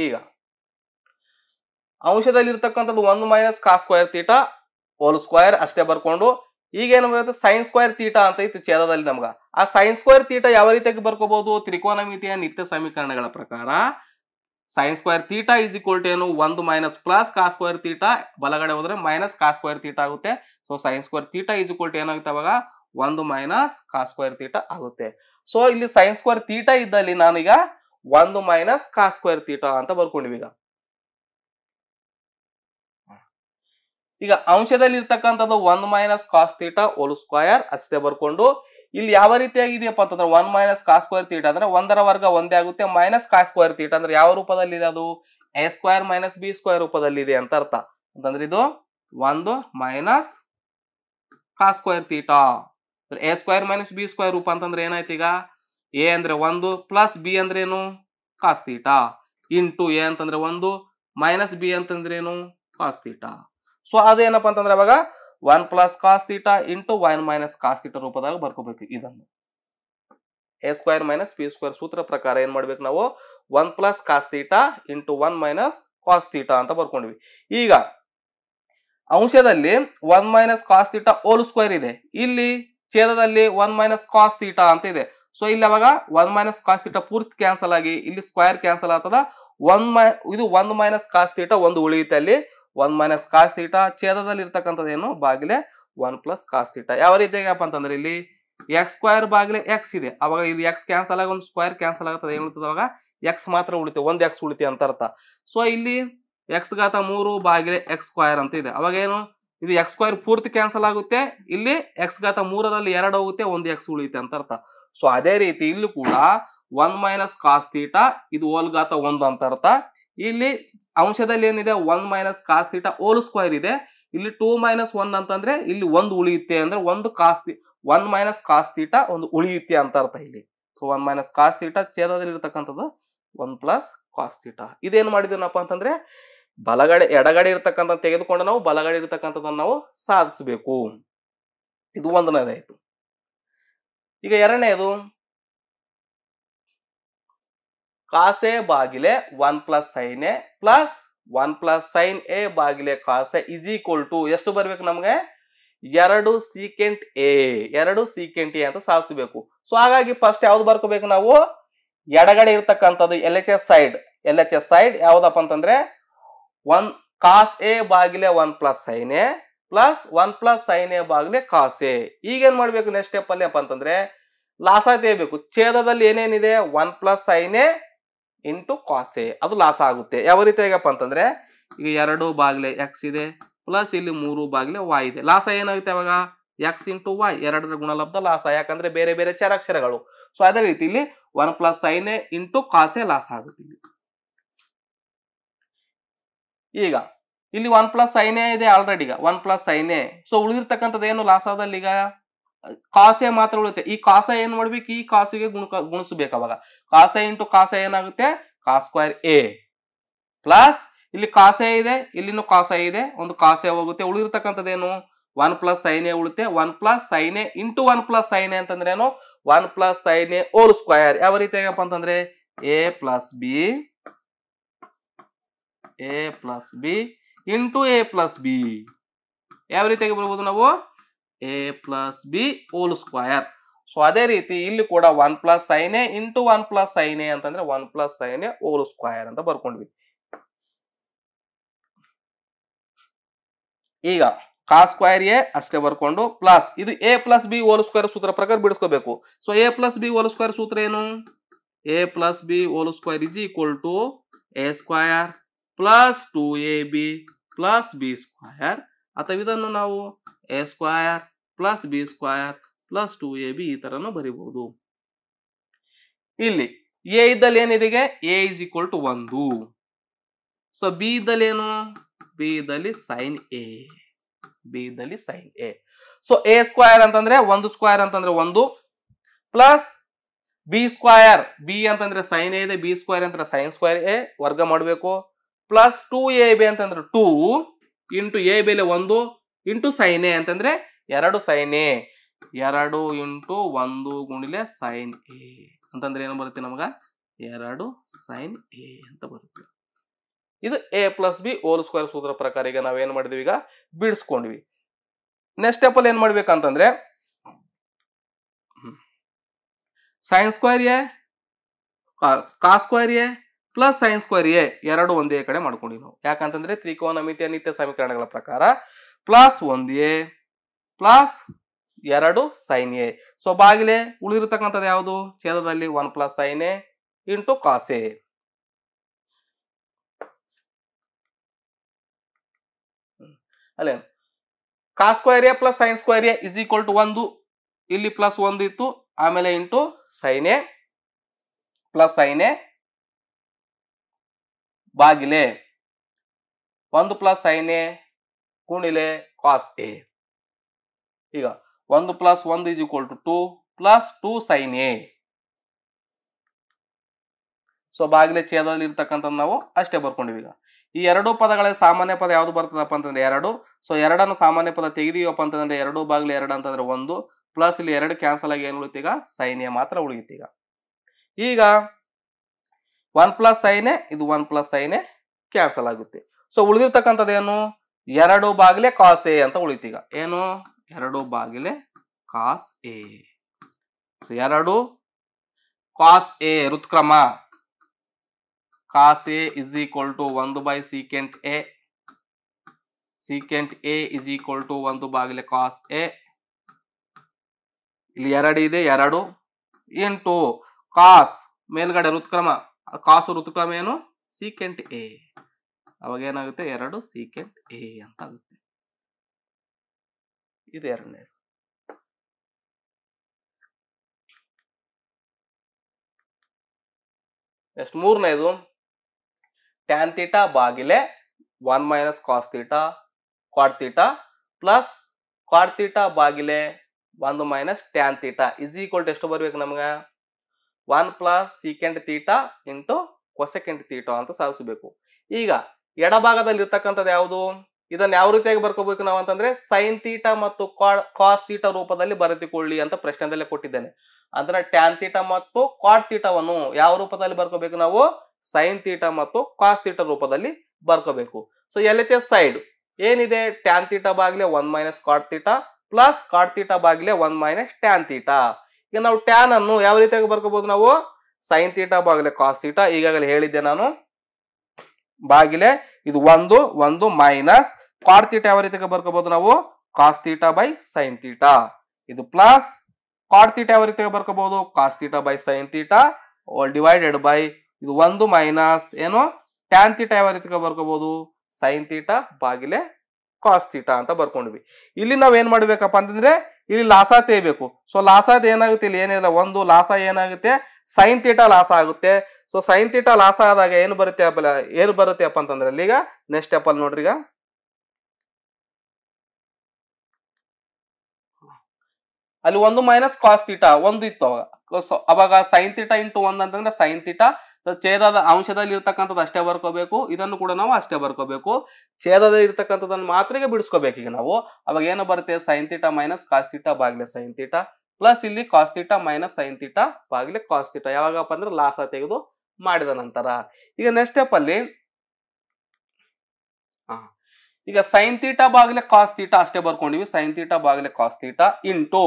ಈಗ ಅಂಶದಲ್ಲಿ ಇರ್ತಕ್ಕಂಥದ್ದು ಒಂದು minus cos square theta whole square ಅಷ್ಟೇ ಬರ್ಕೊಂಡು ಈಗ ಏನಾಗುತ್ತೆ ಸೈನ್ ಸ್ಕ್ವೈರ್ ತೀಟ ಅಂತ ಇತ್ತು ಛೇದದಲ್ಲಿ ನಮ್ಗೆ ಆ ಸೈನ್ ಸ್ಕ್ವೈರ್ ತೀಟ ಯಾವ ರೀತಿಯಾಗಿ ಬರ್ಕೋಬಹುದು ತ್ರಿಕೋನ ಮಿತಿಯ ನಿತ್ಯ ಸಮೀಕರಣಗಳ ಪ್ರಕಾರ sine square theta is equal to ಏನು ಒಂದು minus plus cos square theta ಬಲಗಡೆ ಹೋದ್ರೆ ಮೈನಸ್ ಕಾ ಸ್ಕ್ವೈರ್ ತೀಟ ಆಗುತ್ತೆ so sine square theta is equal to ಏನಾಗುತ್ತೆ ಅವಾಗ ಒಂದು ಮೈನಸ್ ಕಾ ಸ್ಕ್ವೇರ್ ತೀಟ ಆಗುತ್ತೆ ಸೊ ಇಲ್ಲಿ ಸೈನ್ ಸ್ಕ್ವೇರ್ ತೀಟ ಇದ್ದಲ್ಲಿ ನಾನೀಗ ಒಂದು ಮೈನಸ್ ಕಾ ಸ್ಕ್ವೈರ್ ತೀಟ ಅಂತ ಬರ್ಕೊಂಡಿವಿ ಈಗ ಈಗ ಅಂಶದಲ್ಲಿ ಇರ್ತಕ್ಕಂಥದ್ದು one minus cos theta whole square ಅಷ್ಟೇ ಬರ್ಕೊಂಡು ಇಲ್ಲಿ ಯಾವ ರೀತಿಯಾಗಿದೆಯಪ್ಪ ಅಂತಂದ್ರೆ one minus cos square theta ಅಂದ್ರೆ ಒಂದರ ವರ್ಗ ಒಂದೇ ಆಗುತ್ತೆ ಮೈನಸ್ ಕಾಸ್ ಸ್ಕ್ವೈರ್ ತೀಟ ಅಂದ್ರೆ ಯಾವ ರೂಪದಲ್ಲಿ ಇದೆ ಅದು A square minus B square ರೂಪದಲ್ಲಿ ಇದೆ ಅಂತ ಅರ್ಥ ಅಂತಂದ್ರೆ ಇದು ಒಂದು minus cos square theta A square minus B square ರೂಪ ಅಂತಂದ್ರೆ ಏನಾಯ್ತು ಈಗ ಎ ಅಂದ್ರೆ ಒಂದು ಪ್ಲಸ್ ಬಿ ಅಂದ್ರೆ ಏನು ಕಾಸ್ ಇಂಟು ಎ ಅಂತಂದ್ರೆ ಒಂದು ಮೈನಸ್ ಬಿ ಅಂತಂದ್ರೆ ಏನು ಕಾಸ್ ಸೊ ಅದೇನಪ್ಪ ಅಂತಂದ್ರೆ ಅವಾಗ one plus cos theta into one minus cos theta ರೂಪದಾಗ ಬರ್ಕೋಬೇಕು ಇದನ್ನು A square minus P square ಸೂತ್ರ ಪ್ರಕಾರ ಏನ್ ಮಾಡ್ಬೇಕು ನಾವು one plus cos theta into one minus cos theta ಅಂತ ಬರ್ಕೊಂಡ್ವಿ ಈಗ ಅಂಶದಲ್ಲಿ one minus cos theta whole square ಇದೆ ಇಲ್ಲಿ ಛೇದದಲ್ಲಿ ಒನ್ ಮೈನಸ್ ಕಾಸ್ ತೀಟ ಅಂತ ಇದೆ ಸೊ ಇಲ್ಲಿ ಅವಾಗ ಒನ್ ಮೈನಸ್ ಕಾಸ್ ತೀಟ ಪೂರ್ತಿ ಕ್ಯಾನ್ಸಲ್ ಆಗಿ ಇಲ್ಲಿ ಸ್ಕ್ವೈರ್ ಕ್ಯಾನ್ಸಲ್ ಆಗ್ತದ ಒನ್ ಮೈ ಇದು ಒನ್ ಮೈನಸ್ ಕಾಸ್ ತೀಟ ಒಂದು ಉಳಿಯುತ್ತೆ ಅಲ್ಲಿ ಒನ್ ಮೈನಸ್ ಕಾಸ್ ತೀಟಾ ಛೇದದಲ್ಲಿ ಇರ್ತಕ್ಕಂಥದ್ದೇನು ಬಾಗಿಲೆ ಒನ್ ಪ್ಲಸ್ ಕಾಸ್ ತೀಟಾ ಯಾವ ರೀತಿಯಾಗಪ್ಪ ಅಂತಂದ್ರೆ ಇಲ್ಲಿ ಎಕ್ಸ್ ಸ್ಕ್ವೈರ್ ಬಾಗಿಲೆ ಎಕ್ಸ್ ಇದೆ ಅವಾಗ ಇದು ಎಕ್ಸ್ ಕ್ಯಾನ್ಸಲ್ ಆಗಿ ಒಂದು ಸ್ಕ್ವೈರ್ ಕ್ಯಾನ್ಸಲ್ ಆಗುತ್ತದೆ ಏನು ಉಳಿತದೆ ಅವಾಗ ಎಕ್ಸ್ ಮಾತ್ರ ಉಳಿತೆ ಒಂದು ಎಕ್ಸ್ ಉಳಿತೆ ಅಂತ ಅರ್ಥ ಸೊ ಇಲ್ಲಿ ಎಕ್ಸ್ ಗಾತ ಮೂರು ಬಾಗಿಲೆ ಎಕ್ಸ್ ಸ್ಕ್ವೈರ್ ಅಂತ ಇದೆ ಅವಾಗ ಏನು ಇದು ಎಕ್ಸ್ ಸ್ಕ್ವೈರ್ ಪೂರ್ತಿ ಕ್ಯಾನ್ಸಲ್ ಆಗುತ್ತೆ ಇಲ್ಲಿ ಎಕ್ಸ್ ಗಾತ ಮೂರರಲ್ಲಿ ಎರಡು ಹೋಗುತ್ತೆ ಒಂದು ಎಕ್ಸ್ ಉಳಿಯುತ್ತೆ ಅಂತ ಅರ್ಥ ಸೊ ಅದೇ ರೀತಿ ಇಲ್ಲೂ ಕೂಡ ಒನ್ ಮೈನಸ್ ಕಾಸ್ ತೀಟಾ ಇದು ಘಾತ ಒಂದು ಅಂತ ಅರ್ಥ ಇಲ್ಲಿ ಅಂಶದಲ್ಲಿ ಏನಿದೆ one minus cos theta whole square ಇದೆ ಇಲ್ಲಿ ಟೂ ಮೈನಸ್ ಒನ್ ಅಂತಂದ್ರೆ ಇಲ್ಲಿ ಒಂದು ಉಳಿಯುತ್ತೆ ಅಂದ್ರೆ ಒಂದು cos one minus cos theta ಒಂದು ಉಳಿಯುತ್ತೆ ಅಂತ ಅರ್ಥ ಇಲ್ಲಿ so one minus cos theta ಛೇದದಲ್ಲಿ ಇರತಕ್ಕಂಥದ್ದು ಒನ್ ಪ್ಲಸ್ ಕಾಸ್ ತೀಟಾ ಇದೇನು ಮಾಡಿದೇನಪ್ಪ ಅಂತಂದ್ರೆ ಬಲಗಡೆ ಎಡಗಡೆ ಇರ್ತಕ್ಕಂಥ ತೆಗೆದುಕೊಂಡು ನಾವು ಬಲಗಡೆ ಇರ್ತಕ್ಕಂಥದ್ದನ್ನು ನಾವು ಸಾಧಿಸಬೇಕು ಇದು ಒಂದನೇದಾಯಿತು ಈಗ ಎರಡನೇದು ಕಾಸೆ ಬಾಗಿಲೆ one plus sine A plus one plus sine A ಬಾಗಿಲೆ ಕಾಸೆ ಇಸ್ ಈಕ್ವಲ್ ಟು ಎಷ್ಟು ಬರ್ಬೇಕು ನಮಗೆ ಎರಡು ಸೀಕೆಂಟ್ ಎ ಎರಡು ಸೀಕೆಂಟ್ ಎ ಅಂತ ಸಾಧಿಸಬೇಕು ಸೊ ಹಾಗಾಗಿ ಫಸ್ಟ್ ಯಾವ್ದು ಬರ್ಕೋಬೇಕು ನಾವು ಎಡಗಡೆ ಇರ್ತಕ್ಕಂಥದ್ದು L H S side L H S side ಯಾವ್ದಪ್ಪ ಅಂತಂದ್ರೆ ಒನ್ ಕಾಸ್ ಎ ಬಾಗಿಲೆ one plus sine A plus one plus sine A ಬಾಗಿಲೆ ಕಾಸ್ ಎ ಈಗೇನ್ ಮಾಡ್ಬೇಕು ನೆಕ್ಸ್ಟ್ ಸ್ಟೆಪ್ ಅಲ್ಲಿ ಅಂತಂದ್ರೆ ಲಾಸ್ ಆಯ್ತೇ ಬೇಕು ಛೇದದಲ್ಲಿ ಏನೇನಿದೆ one plus sine A into cos A ಅದು ಲಾಸ್ ಆಗುತ್ತೆ ಯಾವ ರೀತಿ ಆಗಪ್ಪ ಅಂತಂದ್ರೆ ಈಗ ಎರಡು ಬಾಗಿಲೆ ಎಕ್ಸ್ ಇದೆ ಪ್ಲಸ್ ಇಲ್ಲಿ ಮೂರು ಬಾಗಿಲೆ ವಾಯ್ ಇದೆ ಲಾಸ ಏನಾಗುತ್ತೆ ಅವಾಗ ಎಕ್ಸ್ ಇಂಟು ವೈ ಎರಡರ ಗುಣಲಬ್ಧ ಲಾಸ ಯಾಕಂದ್ರೆ ಬೇರೆ ಬೇರೆ ಚರಾಕ್ಷರಗಳು ಸೊ ಅದೇ ರೀತಿ ಇಲ್ಲಿ one plus sine A into cos A ಲಾಸ್ ಆಗುತ್ತೆ ಇಲ್ಲಿ ಈಗ ಇಲ್ಲಿ ಒನ್ ಪ್ಲಸ್ ಸೈನ್ ಎ ಇದೆ ಆಲ್ರೆಡಿ ಈಗ one plus sine A so ಉಳಿದಿರ್ತಕ್ಕಂಥದ್ದು ಏನು ಲಾಸ್ ಆದಲ್ಲಿ ಈಗ ಕಾಸೆ ಮಾತ್ರ ಉಳಿಯುತ್ತೆ ಈ ಕಾಸ ಏನ್ ಮಾಡ್ಬೇಕು ಈ ಕಾಸಿಗೆ ಗುಣ ಗುಣಿಸ್ಬೇಕು ಅವಾಗ ಕಾಸ ಇಂಟು ಕಾಸ ಏನಾಗುತ್ತೆ ಸ್ಕ್ವೇರ್ ಎ ಪ್ಲಸ್ ಇಲ್ಲಿ ಕಾಸೆ ಇದೆ ಇಲ್ಲಿನೂ ಕಾಸ ಇದೆ ಒಂದು ಕಾಸೆ ಹೋಗುತ್ತೆ ಏನು ಒನ್ ಪ್ಲಸ್ ಸೈನ್ ಎ ಉಳುತ್ತೆ one plus sine A into one plus sine A ಅಂತಂದ್ರೆ ಏನು one plus sine A whole square ಯಾವ ರೀತಿಯಾಗಪ್ಪ ಅಂತಂದ್ರೆ A plus B A plus B into A plus B ಯಾವ ರೀತಿಯಾಗಿ ಬರ್ಬೋದು ನಾವು A plus B whole square so ಅದೇ ರೀತಿ ಇಲ್ಲಿ ಕೂಡ one plus sine A into one plus sine A ಅಂತಂದ್ರೆ one plus sine A whole square ಅಂತ ಬರ್ಕೊಂಡ್ವಿ ಈಗ ಕಾ ಸ್ಕ್ವೈರ್ ಎ ಅಷ್ಟೇ ಬರ್ಕೊಂಡು ಪ್ಲಸ್ ಇದು A plus B whole square ಸೂತ್ರ ಪ್ರಕಾರ ಬಿಡಿಸ್ಕೋಬೇಕು so A plus B whole square ಸೂತ್ರ ಏನು A plus B whole square is equal to A square plus two A B plus B square ಅಥವಾ ಇದನ್ನು ನಾವು A square plus B square plus two A B ಈ ಥರನೂ ಬರೀಬಹುದು ಇಲ್ಲಿ A ಇದ್ದಲ್ಲಿ ಏನಿದೆ ಎ ಇಸ್ ಈಕ್ವಲ್ ಟು ಒಂದು ಸೊ ಬಿ ಇದ್ದಲ್ಲಿ ಏನು ಬಿ ಇದ್ದಲ್ಲಿ ಸೈನ್ ಎ ಬಿ ಇದ್ದಲ್ಲಿ sine A so A square ಅಂತಂದ್ರೆ ಒಂದು ಸ್ಕ್ವಯರ್ ಅಂತಂದ್ರೆ ಒಂದು ಪ್ಲಸ್ ಬಿ ಸ್ಕ್ವಯರ್ ಬಿ ಅಂತಂದ್ರೆ ಸೈನ್ ಎ ಇದೆ ಬಿ ಸ್ಕ್ವಯರ್ ಅಂತಂದ್ರೆ ಸೈನ್ ಸ್ಕ್ವಯರ್ ಎ ವರ್ಗ ಮಾಡಬೇಕು ಪ್ಲಸ್ ಟೂ ಎ ಬಿ ಅಂತಂದ್ರೆ ಟೂ ಇಂಟು ಎ ಬೆಲೆ ಒಂದು ಇಂಟು ಸೈನೆ ಅಂತಂದ್ರೆ ಎರಡು ಸೈನೆ ಎರಡು ಇಂಟು ಒಂದು ಗುಣಿಲೆ ಸೈನ್ ಎ ಅಂತಂದ್ರೆ ಏನು ಬರುತ್ತೆ ನಮಗ ಎರಡು ಸೈನ್ ಎ ಅಂತ ಬರುತ್ತೆ ಇದು A plus B whole square ಸೂತ್ರ ಪ್ರಕಾರ ಈಗ ನಾವೇನ್ ಮಾಡಿದ್ವಿ ಈಗ ಬಿಡಿಸ್ಕೊಂಡ್ವಿ ನೆಕ್ಸ್ಟ್ ಸ್ಟೆಪ್ ಅಲ್ಲಿ ಏನ್ ಮಾಡ್ಬೇಕಂತಂದ್ರೆ sine square A cos square A plus sine square A ಎರಡು ಒಂದೇ ಕಡೆ ಮಾಡ್ಕೊಂಡಿ ನಾವು ಯಾಕಂತಂದ್ರೆ ತ್ರಿಕೋನ ಮಿತಿ ನಿತ್ಯ ಸಮೀಕರಣಗಳ ಪ್ರಕಾರ ಪ್ಲಸ್ ಒಂದು ಎ ಪ್ಲಸ್ ಎರಡು ಸೈನ್ ಎ ಸೊ ಬಾಗಿಲೆ ಉಳಿದಿರ್ತಕ್ಕಂಥದ್ದು ಯಾವುದು ಛೇದದಲ್ಲಿ one plus sine A into cos A ಅಲ್ಲೇ cos square A plus sine square A is equal to ಒಂದು ಇಲ್ಲಿ ಪ್ಲಸ್ ಒಂದು ಇತ್ತು ಆಮೇಲೆ into sine A plus sine A ಬಾಗಿಲೆ ಒಂದು ಪ್ಲಸ್ ಸೈನ್ ಎ ಕುಣಿಲೆ ಕಾಸ್ ಎ ಈಗ ಒಂದು ಪ್ಲಸ್ ಒಂದು is equal to two plus two sine A so ಬಾಗಿಲೆ ಛೇದದಲ್ಲಿ ಇರ್ತಕ್ಕಂಥದ್ದು ನಾವು ಅಷ್ಟೇ ಬರ್ಕೊಂಡಿವಿ ಈಗ ಈ ಎರಡು ಪದಗಳ ಸಾಮಾನ್ಯ ಪದ ಯಾವ್ದು ಬರ್ತದಪ್ಪ ಅಂತಂದ್ರೆ ಎರಡು ಸೊ ಎರಡನ್ನು ಸಾಮಾನ್ಯ ಪದ ತೆಗೆದೀವಪ್ಪ ಅಂತಂದ್ರೆ ಎರಡು ಬಾಗಿಲು ಎರಡು ಅಂತಂದ್ರೆ ಒಂದು ಪ್ಲಸ್ ಇಲ್ಲಿ ಎರಡು ಕ್ಯಾನ್ಸಲ್ ಆಗಿ ಏನು ಉಳಿತೀಗ ಸೈನ್ಯ ಮಾತ್ರ ಉಳಿಯುತ್ತೀಗ ಈಗ ಒನ್ ಪ್ಲಸ್ ಐನೇ ಇದು ಒನ್ ಪ್ಲಸ್ ಐನೇ ಕ್ಯಾನ್ಸಲ್ ಆಗುತ್ತೆ ಸೊ ಉಳಿದಿರ್ತಕ್ಕಂಥದ್ದೇನು ಎರಡು ಬಾಗಿಲೆ ಕಾಸ್ ಎ ಅಂತ ಉಳಿತೀಗ ಏನು ಎರಡು ಬಾಗಿಲೆ ಕಾಸ್ ಎ ಸೊ ಎರಡು ಕಾಸ್ ಎ ಋತ್ಕ್ರಮ cos A is equal to ಒಂದು by secant A secant A is equal to ಒಂದು ಬಾಗಿಲೆ ಕಾಸ್ ಎ ಇಲ್ಲಿ ಎರಡು ಇದೆ ಎರಡು ಇಂಟು ಕಾಸ್ ಮೇಲ್ಗಡೆ ಋತ್ಕ್ರಮ ಕಾಸು ಋತುಕ್ರಮ ಏನು ಸೀಕೆಂಟ್ ಎ ಅವಾಗ ಏನಾಗುತ್ತೆ ಎರಡು ಸೀಕೆಂಟ್ ಎ ಅಂತ ಆಗುತ್ತೆ ಇದು ಎರಡನೇ ನೆಕ್ಸ್ಟ್ ಮೂರನೇದು ಟ್ಯಾನ್ ತೀಟಾ ಬಾಗಿಲೆ one minus cos theta cot theta plus cot theta ಬಾಗಿಲೆ ಒಂದು minus tan theta is equal to ಎಷ್ಟು ಬರ್ಬೇಕು ನಮ್ಗೆ one plus secant theta into cosecant theta ಅಂತ ಸಾಧಿಸಬೇಕು ಈಗ ಎಡಭಾಗದಲ್ಲಿ ಇರ್ತಕ್ಕಂಥದ್ದು ಯಾವುದು ಇದನ್ನು ಯಾವ ರೀತಿಯಾಗಿ ಬರ್ಕೋಬೇಕು ನಾವು ಅಂತಂದ್ರೆ ಸೈನ್ ತೀಟ ಮತ್ತು ಕಾಸ್ ತೀಟ ರೂಪದಲ್ಲಿ ಬರೆದುಕೊಳ್ಳಿ ಅಂತ ಪ್ರಶ್ನೆದಲ್ಲೇ ಕೊಟ್ಟಿದ್ದೇನೆ ಅಂದ್ರೆ ಟ್ಯಾನ್ ತೀಟ ಮತ್ತು ಕಾಡ್ ತೀಟವನ್ನು ಯಾವ ರೂಪದಲ್ಲಿ ಬರ್ಕೋಬೇಕು ನಾವು ಸೈನ್ ತೀಟ ಮತ್ತು ಕಾಸ್ ತೀಟ ರೂಪದಲ್ಲಿ ಬರ್ಕೋಬೇಕು ಸೊ ಎಲ್ ಎಸ್ ಸೈಡ್ ಏನಿದೆ ಟ್ಯಾನ್ ತೀಟ ಬಾಗಿಲೆ one minus cot theta plus cot theta ಬಾಗಿಲೆ ಒನ್ ಮೈನಸ್ ಟ್ಯಾನ್ ತೀಟ ಈಗ ನಾವು ಟ್ಯಾನ್ ಅನ್ನು ಯಾವ ರೀತಿಯಾಗಿ ಬರ್ಕೋಬಹುದು ನಾವು ಸೈನ್ ತೀಟಾ ಬಾಗಿಲೆ ಕಾಸ್ ತೀಟಾ ಈಗಾಗಲೇ ಹೇಳಿದ್ದೆ ನಾನು ಬಾಗಿಲೆ ಇದು ಒಂದು ಒಂದು ಮೈನಸ್ ಕಾಡ್ ಯಾವ ರೀತಿಯಾಗಿ ಬರ್ಕೋಬಹುದು ನಾವು cos theta by sine theta ಇದು ಪ್ಲಸ್ ಕಾಡ್ ಯಾವ ರೀತಿಯಾಗಿ ಬರ್ಕೋಬಹುದು cos theta by sine theta all divided by ಇದು ಒಂದು ಮೈನಸ್ ಏನು ಟ್ಯಾನ್ ತೀಟಾ ಯಾವ ರೀತಿಯಾಗಿ ಬರ್ಕೋಬಹುದು ಸೈನ್ ತೀಟಾ ಬಾಗಿಲೆ ಕಾಸ್ ತೀಟಾ ಅಂತ ಬರ್ಕೊಂಡ್ವಿ ಇಲ್ಲಿ ನಾವ್ ಏನ್ ಮಾಡ್ಬೇಕಪ್ಪ ಅಂತಂದ್ರೆ ಇಲ್ಲಿ ಲಾಸ ತೇಬೇಕು ಸೊ ಲಾಸ ಏನಾಗುತ್ತೆ ಇಲ್ಲಿ ಏನಿಲ್ಲ ಒಂದು ಲಾಸ ಏನಾಗುತ್ತೆ ಸೈನ್ ತೀಟ ಲಾಸ ಆಗುತ್ತೆ ಸೊ ಸೈನ್ ತೀಟ ಲಾಸ ಆದಾಗ ಏನು ಬರುತ್ತೆ ಏನು ಬರುತ್ತೆ ಅಪ್ಪ ಅಂತಂದ್ರೆ ಈಗ ನೆಕ್ಸ್ಟ್ ಸ್ಟೆಪ್ ಅಲ್ಲಿ ನೋಡ್ರಿ ಈಗ ಅಲ್ಲಿ ಒಂದು ಮೈನಸ್ ಕಾಸ್ ತೀಟ ಒಂದು ಇತ್ತು ಅವಾಗ ಅವಾಗ ಸೈನ್ ತೀಟ ಇಂಟು ಒಂದ್ ಅಂತಂದ್ರೆ ಸೈನ್ ತೀಟ ಛೇದ ಛೇದದ ಅಂಶದಲ್ಲಿ ಇರ್ತಕ್ಕಂಥದ್ದು ಅಷ್ಟೇ ಬರ್ಕೋಬೇಕು ಇದನ್ನು ಕೂಡ ನಾವು ಅಷ್ಟೇ ಬರ್ಕೋಬೇಕು ಛೇದದಲ್ಲಿ ಇರ್ತಕ್ಕಂಥದ್ದನ್ನು ಮಾತ್ರೆಗೆ ಬಿಡಿಸ್ಕೋಬೇಕು ಈಗ ನಾವು ಅವಾಗ ಏನು ಬರುತ್ತೆ sine theta minus cos theta sine theta plus ಇಲ್ಲಿ ಕಾಸ್ತಿಟ ಮೈನಸ್ ಸೈನ್ ತೀಟ ಬಾಗಿಲೆ ಕಾಸ್ತಿಟ ಯಾವಾಗಪ್ಪ ಅಂದ್ರೆ ಲಾಸ ತೆಗೆದು ಮಾಡಿದ ನಂತರ ಈಗ ನೆಕ್ಸ್ಟ್ ಸ್ಟೆಪ್ ಅಲ್ಲಿ ಈಗ ಸೈನ್ ತೀಟಾ ಬಾಗಿಲೆ ಕಾಸ್ತೀಟ ಅಷ್ಟೇ ಬರ್ಕೊಂಡಿವಿ ಸೈನ್ ತೀಟಾ ಬಾಗಿಲೆ ಕಾಸ್ತೀಟ ಇಂಟು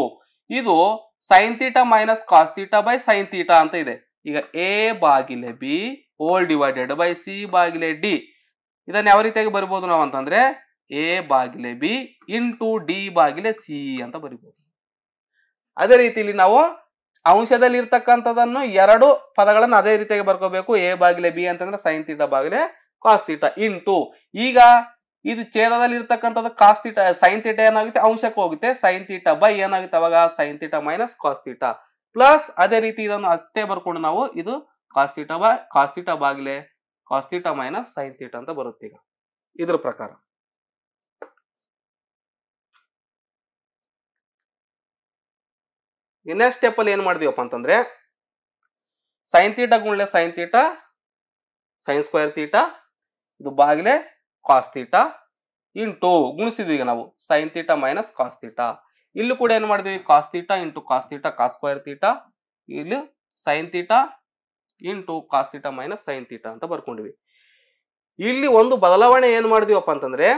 ಇದು sine theta minus cos theta by sine theta ಅಂತ ಇದೆ ಈಗ ಎ ಬಾಗಿಲೆ B whole divided by C ಬಾಗಿಲೆ ಡಿ ಇದನ್ನು ಯಾವ ರೀತಿಯಾಗಿ ಬರಿಬೋದು ನಾವು ಅಂತಂದ್ರೆ ಎ ಬಾಗಿಲೆ ಬಿ ಇಂಟು ಡಿ ಬಾಗಿಲೆ ಸಿ ಅಂತ ಬರಿಬೋದು ಅದೇ ರೀತಿಲಿ ನಾವು ಅಂಶದಲ್ಲಿ ಇರ್ತಕ್ಕಂಥದನ್ನು ಎರಡು ಪದಗಳನ್ನು ಅದೇ ರೀತಿಯಾಗಿ ಬರ್ಕೋಬೇಕು ಎ ಬಾಗಿಲೆ ಬಿ ಅಂತಂದ್ರೆ ಸೈನ್ ತೀಟ ಬಾಗಿಲೆ ಕಾಸ್ ತೀಟ ಇಂಟು ಈಗ ಇದು ಛೇದದಲ್ಲಿ ಇರ್ತಕ್ಕಂಥದ್ದು ಕಾಸ್ ತೀಟ ಸೈನ್ ತೀಟ ಏನಾಗುತ್ತೆ ಅಂಶಕ್ಕೆ ಹೋಗುತ್ತೆ ಸೈನ್ ತೀಟ ಬೈ ಏನಾಗುತ್ತೆ ಅವಾಗ sine theta minus cos theta plus ಅದೇ ರೀತಿ ಇದನ್ನು ಅಷ್ಟೇ ಬರ್ಕೊಂಡು ನಾವು ಇದು ಕಾಸ್ತೀಟ ಬಾ ಕಾಸ್ತೀಟ ಬಾಗಿಲೆ ಕಾಸ್ತೀಟ ಮೈನಸ್ ಸೈನ್ ತೀಟ ಅಂತ ಬರುತ್ತೆ ಈಗ ಇದ್ರ ಪ್ರಕಾರ ಇನ್ನೇ ಸ್ಟೆಪ್ ಅಲ್ಲಿ ಏನ್ ಮಾಡಿದೀವಪ್ಪ ಅಂತಂದ್ರೆ ಸೈನ್ ತೀಟ ಗುಣಲೆ sine theta sine square theta ಇದು ಬಾಗಿಲೆ ಕಾಸ್ತೀಟ ತೀಟ ಇಂಟು ಗುಣಿಸಿದ್ವಿ ಈಗ ನಾವು ಸೈನ್ ತೀಟ ಮೈನಸ್ ಕಾಸ್ತೀಟ ಇಲ್ಲೂ ಕೂಡ ಏನು ಮಾಡಿದ್ವಿ cos theta into cos theta cos square theta ಇಲ್ಲಿ sine theta into cos theta minus sine theta ಅಂತ ಬರ್ಕೊಂಡ್ವಿ ಇಲ್ಲಿ ಒಂದು ಬದಲಾವಣೆ ಏನು ಮಾಡಿದೀವಪ್ಪ ಅಂತಂದ್ರೆ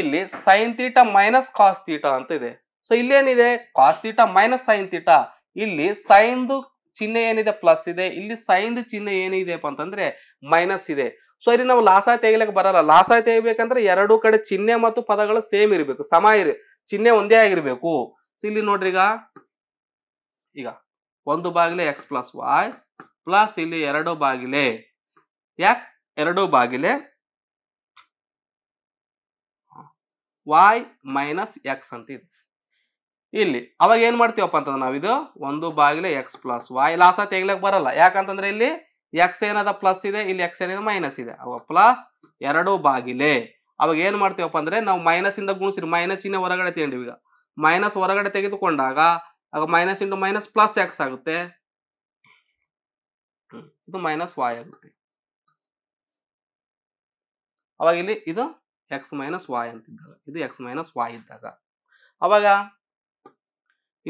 ಇಲ್ಲಿ sine theta minus cos theta ಅಂತ ಇದೆ ಸೊ ಇಲ್ಲೇನಿದೆ cos theta minus sine theta ಇಲ್ಲಿ ಸೈನ್ದು ಚಿಹ್ನೆ ಏನಿದೆ ಪ್ಲಸ್ ಇದೆ ಇಲ್ಲಿ ಸೈನ್ದು ಚಿಹ್ನೆ ಏನಿದೆ ಅಂತಂದ್ರೆ ಮೈನಸ್ ಇದೆ ಸೊ ಇಲ್ಲಿ ನಾವು ಲಾಸಾಯ್ ತೆಗಿಲಿಕ್ಕೆ ಬರಲ್ಲ ಲಾಸಾಯ್ ತೆಗಿಬೇಕಂದ್ರೆ ಎರಡು ಕಡೆ ಚಿಹ್ನೆ ಮತ್ತು ಪದಗಳು ಸೇಮ್ ಇರಬೇಕು ಸಮ ಇರಿ ಚಿಹ್ನೆ ಒಂದೇ ಆಗಿರ್ಬೇಕು ಇಲ್ಲಿ ನೋಡ್ರಿ ಈಗ ಈಗ ಒಂದು ಬಾಗಿಲೆ ಎಕ್ಸ್ ಪ್ಲಸ್ ವಾಯ್ ಪ್ಲಸ್ ಇಲ್ಲಿ ಎರಡು ಬಾಗಿಲೆ ಯಾಕೆ ಎರಡು ಬಾಗಿಲೆ ವಾಯ್ ಮೈನಸ್ ಎಕ್ಸ್ ಅಂತ ಇಲ್ಲಿ ಅವಾಗ ಏನ್ ಮಾಡ್ತೀವಪ್ಪ ಅಂತಂದ್ರೆ ನಾವಿದು ಒಂದು ಬಾಗಿಲೆ ಎಕ್ಸ್ ಪ್ಲಸ್ ವಾಯ್ ಲಾಸ ತೆಗಿಲಕ್ ಬರಲ್ಲ ಯಾಕಂತಂದ್ರೆ ಇಲ್ಲಿ ಎಕ್ಸ್ ಏನದ ಪ್ಲಸ್ ಇದೆ ಇಲ್ಲಿ ಎಕ್ಸ್ ಏನಿದೆ ಮೈನಸ್ ಇದೆ ಅವಾಗ ಪ್ಲಸ್ ಎರಡು ಬಾಗಿಲೆ ಅವಾಗ ಏನು ಮಾಡ್ತೀವಪ್ಪ ಅಂದ್ರೆ ನಾವು ಮೈನಸಿಂದ ಗುಣಿಸಿರಿ ಮೈನಸ್ ಚಿಹ್ನೆ ಹೊರಗಡೆ ತಗೊಂಡಿವಿ ಈಗ ಮೈನಸ್ ಹೊರಗಡೆ ತೆಗೆದುಕೊಂಡಾಗ ಆಗ minus into minus plus X ಆಗುತ್ತೆ ಇದು ಮೈನಸ್ ವೈ ಆಗುತ್ತೆ ಅವಾಗ ಇಲ್ಲಿ ಇದು ಎಕ್ಸ್ ಮೈನಸ್ ವಾಯ್ ಅಂತಿದ್ದಾಗ ಇದು ಎಕ್ಸ್ ಮೈನಸ್ ವೈ ಇದ್ದಾಗ ಅವಾಗ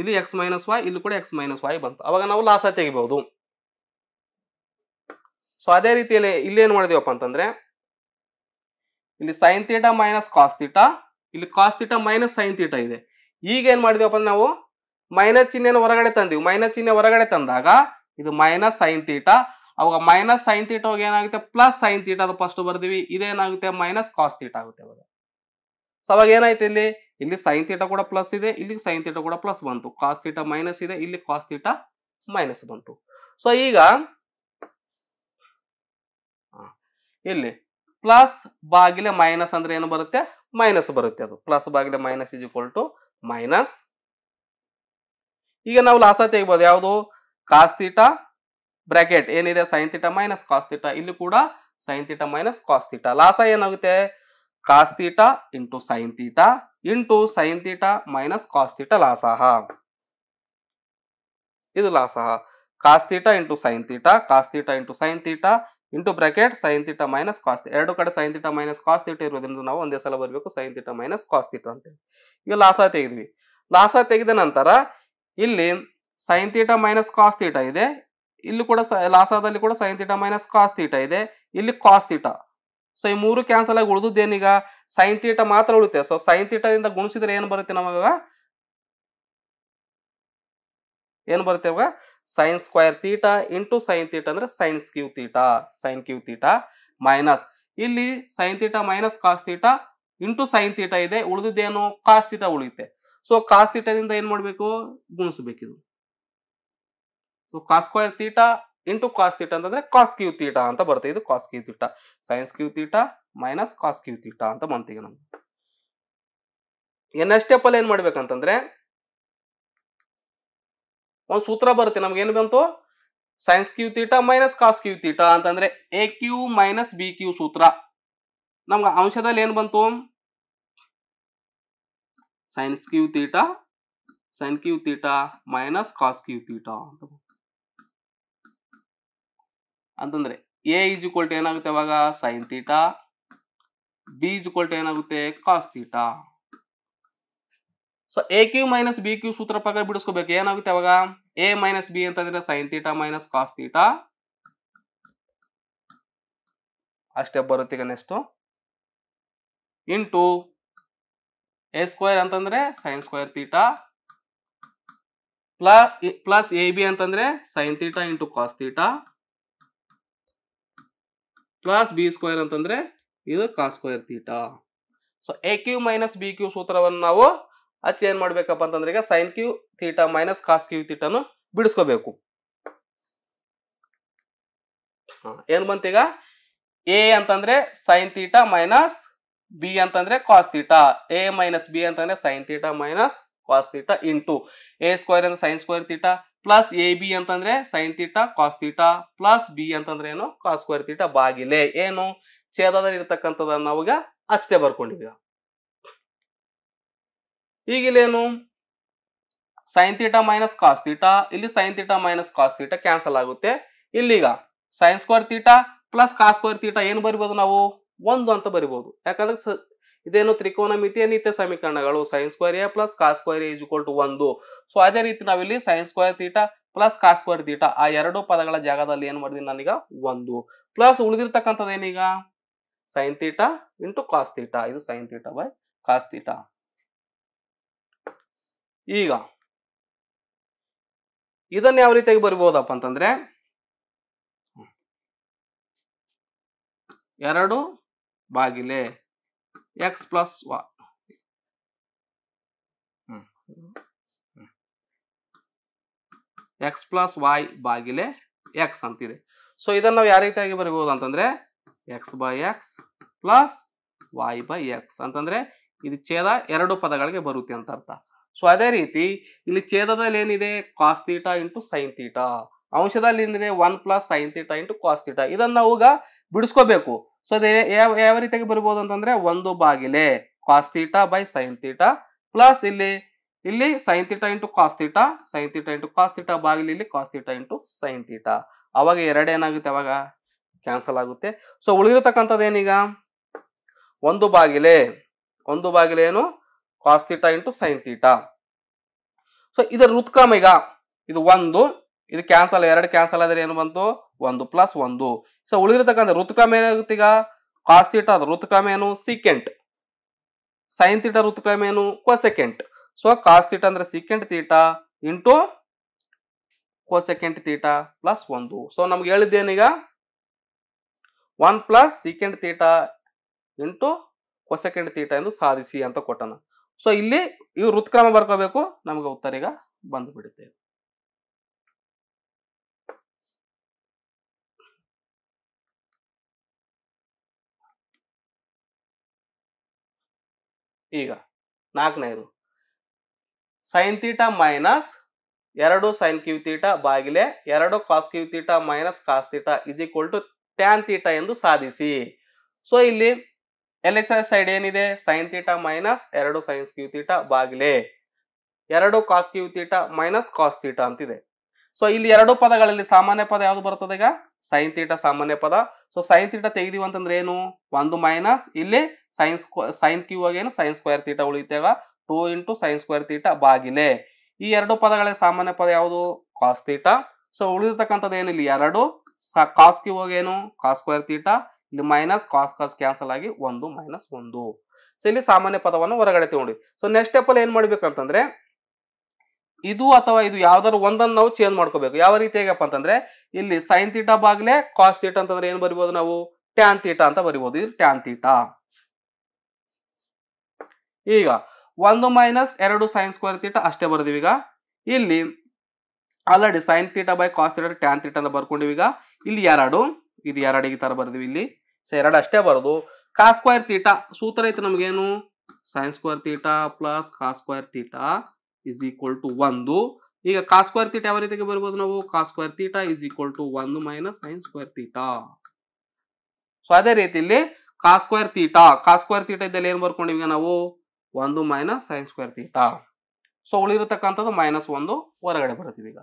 ಇಲ್ಲಿ ಎಕ್ಸ್ ಮೈನಸ್ ವೈ ಇಲ್ಲಿ ಕೂಡ ಎಕ್ಸ್ ಮೈನಸ್ ವಾಯ್ ಬಂತು ಅವಾಗ ನಾವು ಲಾಸ ತೆಗಿಬಹುದು ಸೊ ಅದೇ ರೀತಿಯಲ್ಲಿ ಇಲ್ಲೇನು ಮಾಡಿದೀವಪ್ಪ ಅಂತಂದ್ರೆ ಇಲ್ಲಿ ಸೈನ್ ತೀಟಾ ಮೈನಸ್ ಕಾಸ್ ಇಲ್ಲಿ ಕಾಸ್ ಮೈನಸ್ ಸೈನ್ ತೀಟ ಇದೆ ಈಗ ಏನ್ ಮಾಡಿದೀವಪ್ಪ ನಾವು ಮೈನಸ್ ಚಿಹ್ನೆಯನ್ನು ಹೊರಗಡೆ ತಂದಿವಿ ಮೈನಸ್ ಚಿಹ್ನೆ ಹೊರಗಡೆ ತಂದಾಗ ಇದು ಮೈನಸ್ ಸೈನ್ ತೀಟಾ ಅವಾಗ ಮೈನಸ್ ಸೈನ್ ತೀಟ ಹೋಗಿ ಏನಾಗುತ್ತೆ ಪ್ಲಸ್ ಸೈನ್ ತೀಟ ಅದು ಫಸ್ಟ್ ಬರ್ದೀವಿ ಇದೇನಾಗುತ್ತೆ ಮೈನಸ್ ಕಾಸ್ ತೀಟ ಆಗುತ್ತೆ ಅವಾಗ ಸೊ ಅವಾಗ ಏನಾಯ್ತು ಇಲ್ಲಿ ಇಲ್ಲಿ ಸೈನ್ ತೀಟ ಕೂಡ ಪ್ಲಸ್ ಇದೆ ಇಲ್ಲಿ ಸೈನ್ ತೀಟ ಕೂಡ ಪ್ಲಸ್ ಬಂತು ಕಾಸ್ ತೀಟ ಮೈನಸ್ ಇದೆ ಇಲ್ಲಿ ಕಾಸ್ ತೀಟ ಮೈನಸ್ ಬಂತು ಸೊ ಈಗ ಇಲ್ಲಿ ಪ್ಲಸ್ ಬಾಗಿಲೆ ಮೈನಸ್ ಅಂದ್ರೆ ಏನು ಬರುತ್ತೆ ಮೈನಸ್ ಬರುತ್ತೆ ಅದು ಪ್ಲಸ್ ಬಾಗಿಲೆ minus is equal to minus ಈಗ ನಾವು ಲಾಸ ತೆಗಿಬೋದು ಯಾವುದು ಕಾಸ್ತೀಟ ಬ್ರಾಕೆಟ್ ಏನಿದೆ ಸೈನ್ ತೀಟ ಮೈನಸ್ ಕಾಸ್ತೀಟ ಇಲ್ಲಿ ಕೂಡ ಸೈನ್ ತೀಟ ಮೈನಸ್ ಕಾಸ್ತೀಟ ಲಾಸ ಏನಾಗುತ್ತೆ cos theta into sine theta into sine theta minus cos theta ಲಾಸಹ ಇದು ಲಾಸಹ cos theta into sine theta cos theta into sine theta into bracket sine theta minus cos theta ಎರಡು ಕಡೆ sine theta minus cos theta ಇರೋದ್ರಿಂದ ನಾವು ಒಂದೇ ಸಲ ಬರಬೇಕು sign theta minus cos theta ಅಂತೇಳಿ ಈಗ ಲಾಸ ತೆಗೆದ್ವಿ ಲಾಸ ತೆಗೆದ ನಂತರ ಇಲ್ಲಿ sine theta minus cos theta ಇದೆ ಇಲ್ಲಿ ಕೂಡ ಲಾಸದಲ್ಲಿ ಕೂಡ sine theta minus cos theta ಇದೆ ಇಲ್ಲಿ ಕಾಸ್ ಸೊ ಈ ಮೂರು ಕ್ಯಾನ್ಸಲ್ ಆಗಿ ಉಳಿದುದೇನೀಗ ಸೈನ್ ತೀಟ ಮಾತ್ರ ಉಳಿತೆ ಸೊ ಸೈನ್ ತೀಟದಿಂದ ಗುಣಿಸಿದ್ರೆ ಏನು ಬರುತ್ತೆ ನಮಗ ಏನು ಬರುತ್ತೆ sine square theta into sine theta ಅಂದ್ರೆ sines cube theta sine cube theta minus ಇಲ್ಲಿ sine theta minus cos theta into sine theta ಇದೆ ಉಳಿದಿದ್ದೇನು ಕಾಸ್ ತೀಟ ಉಳಿಯುತ್ತೆ ಸೊ ಕಾಸ್ ತೀಟದಿಂದ ಏನ್ ಮಾಡ್ಬೇಕು ಗುಣಿಸಬೇಕಿದು so cos square theta into cos theta ಅಂತಂದ್ರೆ ಕಾಸ್ ಕ್ಯೂ ತೀಟ ಅಂತ ಬರ್ತಾ ಇದು cos cube theta sines cube theta minus cos cube theta ಅಂತ ಬಂತೀಗ ನಮ್ಗೆ ಈಗ ನೆಕ್ಸ್ಟ್ ಏನ್ ಮಾಡ್ಬೇಕಂತಂದ್ರೆ ಒಂದು ಸೂತ್ರ ಬರುತ್ತೆ ನಮ್ಗೆ ಏನ್ ಬಂತು sines cube theta minus cos cube theta ಅಂತಂದ್ರೆ A cube minus B cube ಸೂತ್ರ ನಮ್ಗೆ ಅಂಶದಲ್ಲಿ ಏನ್ ಬಂತು sines cube theta sine cube theta minus cos cube theta ಅಂತ ಅಂತಂದ್ರೆ ಎ ಈಜ್ ಈಕ್ವಲ್ ಟು ಏನಾಗುತ್ತೆ ಅವಾಗ sine theta B is equal ಏನಾಗುತ್ತೆ cos theta so A cube minus B cube ಸೂತ್ರ ಪ್ರಕಾರ ಬಿಡಿಸ್ಕೋಬೇಕು ಏನಾಗುತ್ತೆ ಅವಾಗ ಎ ಮೈನಸ್ ಬಿ ಅಂತಂದ್ರೆ sine theta minus cos theta ಅಷ್ಟೇ ಬರುತ್ತೆ ನೆಕ್ಸ್ಟ್ ಇಂಟು ಎ ಸ್ಕ್ವೇರ್ ಅಂತಂದ್ರೆ sine square theta plus plus A B ಅಂತಂದ್ರೆ sine theta into cos theta plus B square ಅಂತಂದ್ರೆ ಇದು cos square theta so A cube minus B cube ಸೂತ್ರವನ್ನು ನಾವು ಅದು change ಮಾಡ್ಬೇಕಪ್ಪ ಅಂತಂದ್ರೆ ಈಗ sine cube theta minus cos cube ತೀಟಾನು ಬಿಡಿಸ್ಕೋಬೇಕು ಏನ್ ಬಂತೀಗ ಎ ಅಂತಂದ್ರೆ ಸೈನ್ ತೀಟಾ ಮೈನಸ್ ಬಿ ಅಂತಂದ್ರೆ cos theta A minus B ಅಂತಂದ್ರೆ sine theta minus cos into A square ಅಂದ್ರೆ sign square theta plus A B ಅಂತಂದ್ರೆ sine theta cos theta plus B ಅಂತಂದ್ರೆ ಏನು ಕಾಸ್ ಸ್ಕ್ವೇರ್ ತೀಟಾ ಬಾಗಿಲೆ ಏನು ಛೇದದಲ್ಲಿ ಇರ್ತಕ್ಕಂಥದನ್ನ ನಾವೀಗ ಅಷ್ಟೇ ಬರ್ಕೊಂಡಿದ್ದೀವಿ ಈಗಿಲ್ಲೇನು ಏನು sine theta minus cos theta ಇಲ್ಲಿ sine theta minus cos theta cancel ಆಗುತ್ತೆ ಇಲ್ಲಿಗ sine square theta plus cos square theta ಏನು ಬರಿಬೋದು ನಾವು ಒಂದು ಅಂತ ಬರಿಬೋದು ಯಾಕಂದ್ರೆ ಇದೇನು ತ್ರಿಕೋನ ಮಿತಿಯ ನಿತ್ಯ ಸಮೀಕರಣಗಳು sine square A plus cos square A is equal to ಒಂದು ಸೊ ಅದೇ ರೀತಿ ನಾವಿಲ್ಲಿ sine square theta plus cos square theta ಆ ಎರಡು ಪದಗಳ ಜಾಗದಲ್ಲಿ ಏನು ಮಾಡಿದೀನಿ ನಾನೀಗ ಒಂದು ಪ್ಲಸ್ ಉಳಿದಿರ್ತಕ್ಕಂಥದ್ದು ಏನೀಗ sine theta into cos theta ಇದು sine theta by cos theta ಈಗ ಇದನ್ನ ಯಾವ ರೀತಿಯಾಗಿ ಬರಿಬಹುದಪ್ಪ ಅಂತಂದ್ರೆ ಎರಡು ಬಾಗಿಲೆ ಎಕ್ಸ್ ಪ್ಲಸ್ ವಾ ಎಕ್ಸ್ ಪ್ಲಸ್ ವೈ ಬಾಗಿಲೆ ಎಕ್ಸ್ ಅಂತಿದೆ ಸೊ ಇದನ್ನ ನಾವು ಯಾವ ರೀತಿಯಾಗಿ ಬರಿಬಹುದು ಅಂತಂದ್ರೆ x by x plus y by x ಅಂತಂದ್ರೆ ಇದು ಛೇದ ಎರಡು ಪದಗಳಿಗೆ ಬರುತ್ತೆ ಅಂತ ಅರ್ಥ ಸೊ ಅದೇ ರೀತಿ ಇಲ್ಲಿ ಛೇದದಲ್ಲಿ ಏನಿದೆ cos theta into sine theta ಅಂಶದಲ್ಲಿ ಏನಿದೆ one plus sine theta into cos theta ಇದನ್ನು ನಾವು ಬಿಡಿಸ್ಕೋಬೇಕು ಸೊ ಅದೇ ಯಾವ ಯಾವ ರೀತಿಯಾಗಿ ಬರ್ಬೋದು ಅಂತಂದ್ರೆ ಒಂದು ಬಾಗಿಲೆ cos theta by sine theta plus ಇಲ್ಲಿ ಇಲ್ಲಿ sine theta into cos theta sine theta into cos theta ಬಾಗಿಲು ಇಲ್ಲಿ cos theta into sine theta ಅವಾಗ ಎರಡು ಏನಾಗುತ್ತೆ ಅವಾಗ ಕ್ಯಾನ್ಸಲ್ ಆಗುತ್ತೆ ಸೊ ಉಳಿದಿರತಕ್ಕಂಥದ್ದು ಏನೀಗ ಒಂದು ಬಾಗಿಲೆ ಒಂದು ಬಾಗಿಲೇನು cos theta into sine theta so ಇದರ ಋತ್ಕ್ರಮ ಈಗ ಇದು ಒಂದು ಇದು ಕ್ಯಾನ್ಸಲ್ ಎರಡು ಕ್ಯಾನ್ಸಲ್ ಆದರೆ ಏನು ಬಂತು ಒಂದು ಪ್ಲಸ್ ಒಂದು ಸೊ ಉಳಿದಿರ್ತಕ್ಕಂಥ ಋತುಕ್ರಮ ಏನಾಗುತ್ತೆ ಈಗ ಕಾಸ್ ತೀಟ ಅದು ಋತುಕ್ರಮ ಏನು ಸೀಕೆಂಟ್ ಸೈನ್ ತೀಟ ಋತುಕ್ರಮ ಏನು ಕೊಸೆಕೆಂಟ್ ಸೊ ಕಾಸ್ ತೀಟ ಅಂದ್ರೆ secant theta into cosecant theta plus ಒಂದು ಸೊ ನಮ್ಗೆ ಹೇಳಿದ್ದೇನೀಗ one plus secant theta into secant theta ಎಂದು ಸಾಧಿಸಿ ಅಂತ ಕೊಟ್ಟಣ ಸೊ ಇಲ್ಲಿ ಇವು ಋತ್ಕ್ರಮ ಬರ್ಕೋಬೇಕು ನಮ್ಗೆ ಉತ್ತರ ಈಗ ಬಂದು ಈಗ ನಾಲ್ಕನೇದು ಸೈನ್ ತೀಟಾ ಮೈನಸ್ ಎರಡು ಸೈನ್ ಕ್ಯೂ ತೀಟ ಬಾಗಿಲೆ ಎರಡು cos cube theta minus cos theta is equal to tan theta ಎಂದು ಸಾಧಿಸಿ ಸೊ ಇಲ್ಲಿ ಎಲ್ ಎಸ್ ಎಸ್ ಸೈಡ್ ಏನಿದೆ ಸೈನ್ ತೀಟಾ ಮೈನಸ್ ಎರಡು ಸೈನ್ಸ್ ಕ್ಯೂ ತೀಟ ಬಾಗಿಲೆ ಎರಡು cos cube theta minus cos theta ಅಂತಿದೆ ಸೊ ಇಲ್ಲಿ ಎರಡು ಪದಗಳಲ್ಲಿ ಸಾಮಾನ್ಯ ಪದ ಯಾವ್ದು ಬರ್ತದೆ ಈಗ ಸೈನ್ ತೀಟ ಸಾಮಾನ್ಯ ಪದ ಸೊ ಸೈನ್ ತೀಟ ತೆಗೆದಿವಿ ಅಂತಂದ್ರೆ ಏನು ಒಂದು ಮೈನಸ್ ಇಲ್ಲಿ ಸೈನ್ಸ್ ಸೈನ್ ಕ್ಯೂ ಆಗೇನು ಸೈನ್ಸ್ ಸ್ಕ್ವೇರ್ ತೀಟ ಉಳಿತೇವ two into sine square theta ಬಾಗಿಲೆ ಈ ಎರಡು ಪದಗಳಲ್ಲಿ ಸಾಮಾನ್ಯ ಪದ ಯಾವುದು ಕಾಸ್ ತೀಟ ಸೊ ಉಳಿದಿರ್ತಕ್ಕಂಥದ್ದು ಏನಿಲ್ಲ ಎರಡು ಕಾಸ್ ಕ್ಯೂ ಆಗೇನು ಕಾಸ್ ಸ್ಕ್ವೇರ್ ತೀಟ ಇಲ್ಲಿ ಮೈನಸ್ ಕಾಸ್ ಕಾಸ್ ಕ್ಯಾನ್ಸಲ್ ಆಗಿ ಒಂದು ಮೈನಸ್ ಒಂದು ಸೊ ಇಲ್ಲಿ ಸಾಮಾನ್ಯ ಪದವನ್ನು ಹೊರಗಡೆ ತಗೊಂಡ್ವಿ ಸೊ ನೆಕ್ಸ್ಟ್ ಸ್ಟೆಪ್ ಅಲ್ಲಿ ಏನ್ ಮಾಡ್ಬೇಕಂತಂದ್ರೆ ಇದು ಅಥವಾ ಇದು ಯಾವ್ದಾದ್ರು ಒಂದನ್ನು ನಾವು ಚೇಂಜ್ ಮಾಡ್ಕೋಬೇಕು ಯಾವ ರೀತಿ ಹೇಗಪ್ಪ ಅಂತಂದ್ರೆ ಇಲ್ಲಿ ಸೈನ್ ತೀಟಾ ಬಾಗ್ಲೆ ಕಾಸ್ ತೀಟ ಅಂತಂದ್ರೆ ಏನ್ ಬರಿಬಹುದು ನಾವು ಟ್ಯಾನ್ ತೀಟ ಅಂತ ಬರಿಬಹುದು ಇದು ಟ್ಯಾನ್ ತೀಟಾ ಈಗ ಒಂದು ಮೈನಸ್ ಎರಡು ಸೈನ್ ಸ್ಕ್ವೇರ್ ತೀಟ ಅಷ್ಟೇ ಬರ್ದಿವಿ ಈಗ ಇಲ್ಲಿ already sine theta by cos theta tan theta ಅಂತ ಬರ್ಕೊಂಡಿವಿ ಈಗ ಇಲ್ಲಿ ಎರಡು ಇದು ಈ ತರ ಬರ್ದಿವಿ ಇಲ್ಲಿ ಸೊ ಎರಡು ಅಷ್ಟೇ ಬರೋದು ಕಾ ಸ್ಕ್ವೈರ್ ತೀಟಾ ಸೂತ್ರ ಐತೆ ನಮಗೇನು sine square theta plus cos square theta is equal to ಒಂದು ಈಗ ಕಾ ಸ್ಕ್ವೇರ್ ತೀಟಾ ಯಾವ ರೀತಿಗೆ ಬರ್ಬೋದು ನಾವು cos square theta is equal to ಒಂದು minus sine square theta so ಅದೇ ರೀತಿಯಲ್ಲಿ cos square theta cos square theta ಇದ್ದಲ್ಲಿ ಏನು ಈಗ ನಾವು ಒಂದು minus sine square theta so ಉಳಿರತಕ್ಕಂಥದ್ದು ಮೈನಸ್ ಒಂದು ಹೊರಗಡೆ ಬರ್ತೀವಿ ಈಗ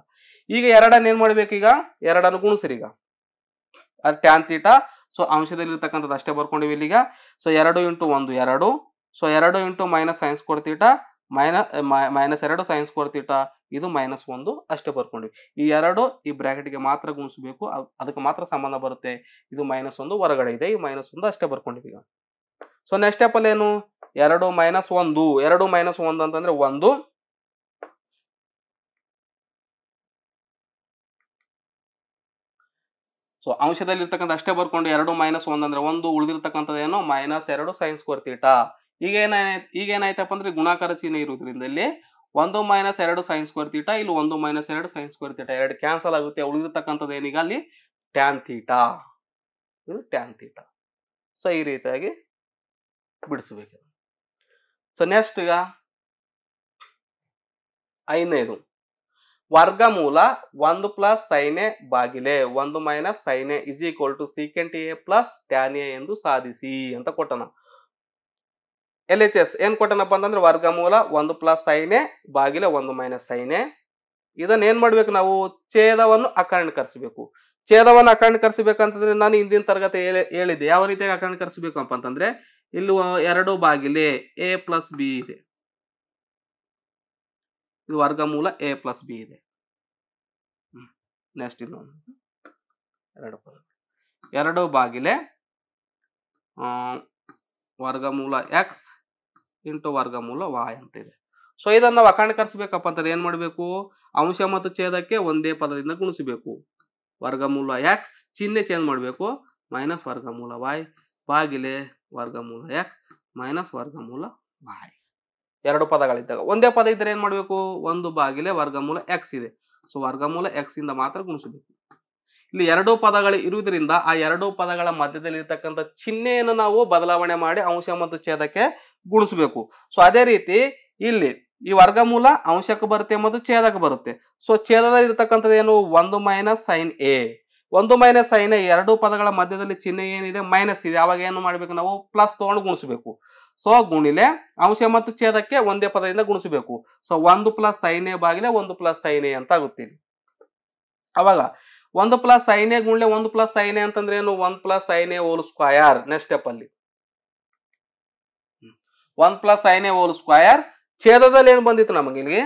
ಈಗ ಎರಡನ್ನ ಏನ್ ಮಾಡ್ಬೇಕು ಈಗ ಎರಡನ್ನು ಗುಣಿಸ್ರಿ ಈಗ ಅದು ಟ್ಯಾನ್ ತೀಟಾ ಸೊ ಅಂಶದಲ್ಲಿರ್ತಕ್ಕಂಥದ್ದು ಅಷ್ಟೇ ಬರ್ಕೊಂಡಿವಿ ಇಲ್ಲಿಗ ಸೊ ಎರಡು ಇಂಟು ಒಂದು ಎರಡು ಸೊ ಎರಡು ಇಂಟು ಮೈನಸ್ ಸೈನ್ಸ್ ಕೊಡ್ತೀಟ ಮೈನ ಮೈನಸ್ ಎರಡು ಸೈನ್ಸ್ ಕೊಡ್ತೀಟ ಇದು ಮೈನಸ್ ಒಂದು ಅಷ್ಟೇ ಬರ್ಕೊಂಡಿವಿ ಈ ಎರಡು ಈ ಬ್ರ್ಯಾಕೆಟ್ಗೆ ಮಾತ್ರ ಗುಣಿಸಬೇಕು ಅದಕ್ಕೆ ಮಾತ್ರ ಸಂಬಂಧ ಬರುತ್ತೆ ಇದು ಮೈನಸ್ ಒಂದು ಹೊರಗಡೆ ಇದೆ ಈ ಮೈನಸ್ ಒಂದು ಅಷ್ಟೇ ಬರ್ಕೊಂಡಿವಿ ಈಗ ಸೊ ನೆಕ್ಸ್ಟ್ ಸ್ಟೆಪ್ ಅಲ್ಲಿ ಏನು ಎರಡು ಮೈನಸ್ ಒಂದು ಎರಡು ಮೈನಸ್ ಒಂದು ಅಂತಂದ್ರೆ ಒಂದು ಸೊ ಅಂಶದಲ್ಲಿರ್ತಕ್ಕಂಥ ಅಷ್ಟೇ ಬರ್ಕೊಂಡು ಎರಡು ಮೈನಸ್ ಒಂದು ಅಂದ್ರೆ ಒಂದು ಉಳಿದಿರ್ತಕ್ಕಂಥದ್ದೇನು ಮೈನಸ್ ಎರಡು ಸೈನ್ ಸ್ಕ್ವೇರ್ ತೀಟಾ ಈಗ ಏನಾಯ್ ಈಗ ಏನಾಯ್ತಪ್ಪ ಅಂದ್ರೆ ಗುಣಾಕಾರ ಚಿಹ್ನೆ ಇರುವುದರಿಂದ ಇಲ್ಲಿ ಒಂದು ಮೈನಸ್ ಎರಡು ಸೈನ್ ಸ್ಕ್ವೇರ್ ತೀಟಾ ಇಲ್ಲಿ ಒಂದು ಮೈನಸ್ ಎರಡು ಸೈನ್ ಸ್ಕ್ವೇರ್ ತೀಟ ಎರಡು ಕ್ಯಾನ್ಸಲ್ ಆಗುತ್ತೆ ಉಳಿದಿರ್ತಕ್ಕಂಥದ್ದು ಏನೀಗ ಅಲ್ಲಿ ಟ್ಯಾನ್ ತೀಟಾ ಇದು ಟ್ಯಾನ್ ತೀಟ ಸೊ ಈ ರೀತಿಯಾಗಿ ಬಿಡಿಸ್ಬೇಕು ಸೊ ನೆಕ್ಸ್ಟ್ ಈಗ ಐದನೇದು ವರ್ಗಮೂಲ ಒಂದು ಪ್ಲಸ್ ಸೈನೆ ಬಾಗಿಲೆ ಒಂದು minus sine A is equal to secant A plus tan A ಎಂದು ಸಾಧಿಸಿ ಅಂತ ಕೊಟ್ಟನ ಎಲ್ ಎಚ್ ಎಸ್ ಏನ್ ಕೊಟ್ಟನಪ್ಪ ಅಂತಂದ್ರೆ ವರ್ಗಮೂಲ ಒಂದು ಪ್ಲಸ್ ಸೈನೆ ಬಾಗಿಲೆ ಒಂದು ಮೈನಸ್ ಸೈನೆ ಇದನ್ನ ಏನ್ ಮಾಡ್ಬೇಕು ನಾವು ಛೇದವನ್ನು ಅಕರಣೀಕರಿಸಬೇಕು ಛೇದವನ್ನು ಕರೆಸಬೇಕಂತಂದ್ರೆ ನಾನು ಹಿಂದಿನ ತರಗತಿ ಹೇಳಿದೆ ಯಾವ ರೀತಿಯಾಗಿ ಅಕರಣೀಕರಿಸಬೇಕಪ್ಪ ಅಂತಂದ್ರೆ ಇಲ್ಲಿ ಎರಡು ಬಾಗಿಲೆ ಎ ಪ್ಲಸ್ ಬಿ ಇದೆ ಇದು ವರ್ಗಮೂಲ ಎ ಪ್ಲಸ್ ಬಿ ಇದೆ ನೆಕ್ಸ್ಟ್ ಇನ್ನೊಂದು ಎರಡು ಎರಡು ಬಾಗಿಲೆ ವರ್ಗಮೂಲ ಎಕ್ಸ್ ಇಂಟು ವರ್ಗಮೂಲ ವಾಯ್ ಅಂತ ಇದೆ ಸೊ ಇದನ್ನು ನಾವು ಅಖಾಂಡೀಕರಿಸಬೇಕಪ್ಪ ಅಂತಾರೆ ಏನು ಮಾಡಬೇಕು ಅಂಶ ಮತ್ತು ಛೇದಕ್ಕೆ ಒಂದೇ ಪದದಿಂದ ಗುಣಿಸಬೇಕು ವರ್ಗಮೂಲ ಎಕ್ಸ್ ಚಿಹ್ನೆ ಚೇಂಜ್ ಮಾಡಬೇಕು ಮೈನಸ್ ವರ್ಗಮೂಲ ವಾಯ್ ಬಾಗಿಲೆ ವರ್ಗಮೂಲ ಎಕ್ಸ್ ಮೈನಸ್ ವರ್ಗಮೂಲ ವಾಯ್ ಎರಡು ಪದಗಳಿದ್ದಾಗ ಒಂದೇ ಪದ ಇದ್ರೆ ಏನು ಮಾಡಬೇಕು ಒಂದು ಬಾಗಿಲೆ ವರ್ಗಮೂಲ ಎಕ್ಸ್ ಇದೆ ಸೊ ವರ್ಗಮೂಲ ಎಕ್ಸ್ ಇಂದ ಮಾತ್ರ ಗುಣಿಸಬೇಕು ಇಲ್ಲಿ ಎರಡು ಪದಗಳು ಇರುವುದರಿಂದ ಆ ಎರಡೂ ಪದಗಳ ಮಧ್ಯದಲ್ಲಿ ಇರತಕ್ಕಂತ ಚಿಹ್ನೆಯನ್ನು ನಾವು ಬದಲಾವಣೆ ಮಾಡಿ ಅಂಶ ಮತ್ತು ಛೇದಕ್ಕೆ ಗುಣಿಸಬೇಕು ಸೊ ಅದೇ ರೀತಿ ಇಲ್ಲಿ ಈ ವರ್ಗಮೂಲ ಅಂಶಕ್ಕೆ ಬರುತ್ತೆ ಮತ್ತು ಛೇದಕ್ಕೆ ಬರುತ್ತೆ ಸೊ ಛೇದದಲ್ಲಿ ಇರ್ತಕ್ಕಂಥದ್ದು ಏನು ಒಂದು ಮೈನಸ್ ಸೈನ್ ಎ ಒಂದು ಮೈನಸ್ ಐನೇ ಎರಡು ಪದಗಳ ಮಧ್ಯದಲ್ಲಿ ಚಿಹ್ನೆ ಏನಿದೆ ಮೈನಸ್ ಇದೆ ಅವಾಗ ಏನು ಮಾಡಬೇಕು ನಾವು ಪ್ಲಸ್ ತೊಗೊಂಡು ಗುಣಿಸಬೇಕು ಸೊ ಗುಣಿಲೆ ಅಂಶ ಮತ್ತು ಛೇದಕ್ಕೆ ಒಂದೇ ಪದದಿಂದ ಗುಣಿಸಬೇಕು ಸೊ ಒಂದು ಪ್ಲಸ್ ಐನೇ ಬಾಗಿಲೆ ಒಂದು ಪ್ಲಸ್ ಐನೇ ಅಂತ ಆಗುತ್ತೆ ಅವಾಗ ಒಂದು ಪ್ಲಸ್ ಐನೇ ಗುಣಲೆ ಒಂದು ಪ್ಲಸ್ ಐನೇ ಅಂತಂದ್ರೆ ಏನು ಒಂದ್ ಪ್ಲಸ್ ಐನೇ ಓಲ್ ಸ್ಕ್ವಯರ್ ನೆಕ್ಸ್ಟ್ ಸ್ಟೆಪ್ ಅಲ್ಲಿ ಒಂದ್ ಪ್ಲಸ್ ಐನೇ ಓಲ್ ಸ್ಕ್ವಯರ್ ಛೇದದಲ್ಲಿ ಏನು ಬಂದಿತ್ತು ನಮಗೆ ಇಲ್ಲಿ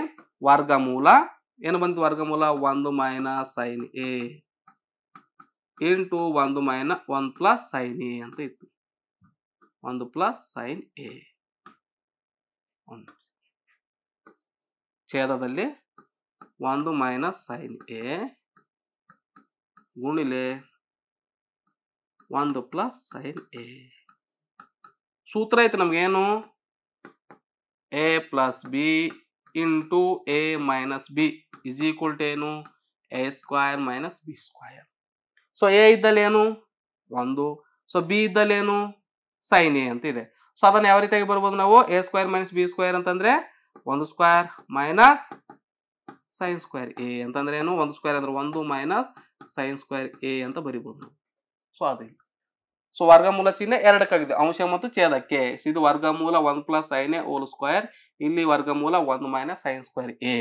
ವರ್ಗಮೂಲ ಏನು ಬಂದಿತ್ತು ವರ್ಗಮೂಲ ಒಂದು ಮೈನಸ್ ಐನ್ ಎ ಇಂಟು ಒಂದು ಮೈನ ಒಂದು ಪ್ಲಸ್ ಸೈನ್ ಎ ಅಂತ ಇತ್ತು ಒಂದು ಪ್ಲಸ್ ಸೈನ್ ಎ ಒಂದು ಛೇದದಲ್ಲಿ ಒಂದು ಮೈನಸ್ ಸೈನ್ ಎ ಗುಣಿಲೆ ಒಂದು ಪ್ಲಸ್ ಸೈನ್ ಎ ಸೂತ್ರ ಐತೆ ನಮಗೇನು A plus B into A minus B is equal to ಏನು A square minus B square so A ಇದ್ದಲ್ಲಿ ಏನು ಒಂದು ಸೊ ಬಿ ಇದ್ದಲ್ಲಿ ಏನು ಸೈನ್ ಎ ಅಂತ ಇದೆ ಸೊ ಅದನ್ನು ಯಾವ ರೀತಿಯಾಗಿ ಬರ್ಬೋದು ನಾವು A square minus B square ಅಂತಂದ್ರೆ ಒಂದು square minus sine square A ಅಂತಂದ್ರೆ ಏನು ಒಂದು ಸ್ಕ್ವೇರ್ ಅಂದ್ರೆ ಒಂದು ಮೈನಸ್ ಸೈನ್ ಸ್ಕ್ವೇರ್ ಎ ಅಂತ ಬರಿಬೋದು ಸೊ ಅದೇ ಸೊ ವರ್ಗಮೂಲ ಚಿಹ್ನೆ ಎರಡಕ್ಕಾಗಿದೆ ಅಂಶ ಮತ್ತು ಛೇದಕ್ಕೆ ಇದು ವರ್ಗಮೂಲ one plus sine A whole square ಇಲ್ಲಿ ವರ್ಗಮೂಲ ಒಂದು minus sine square A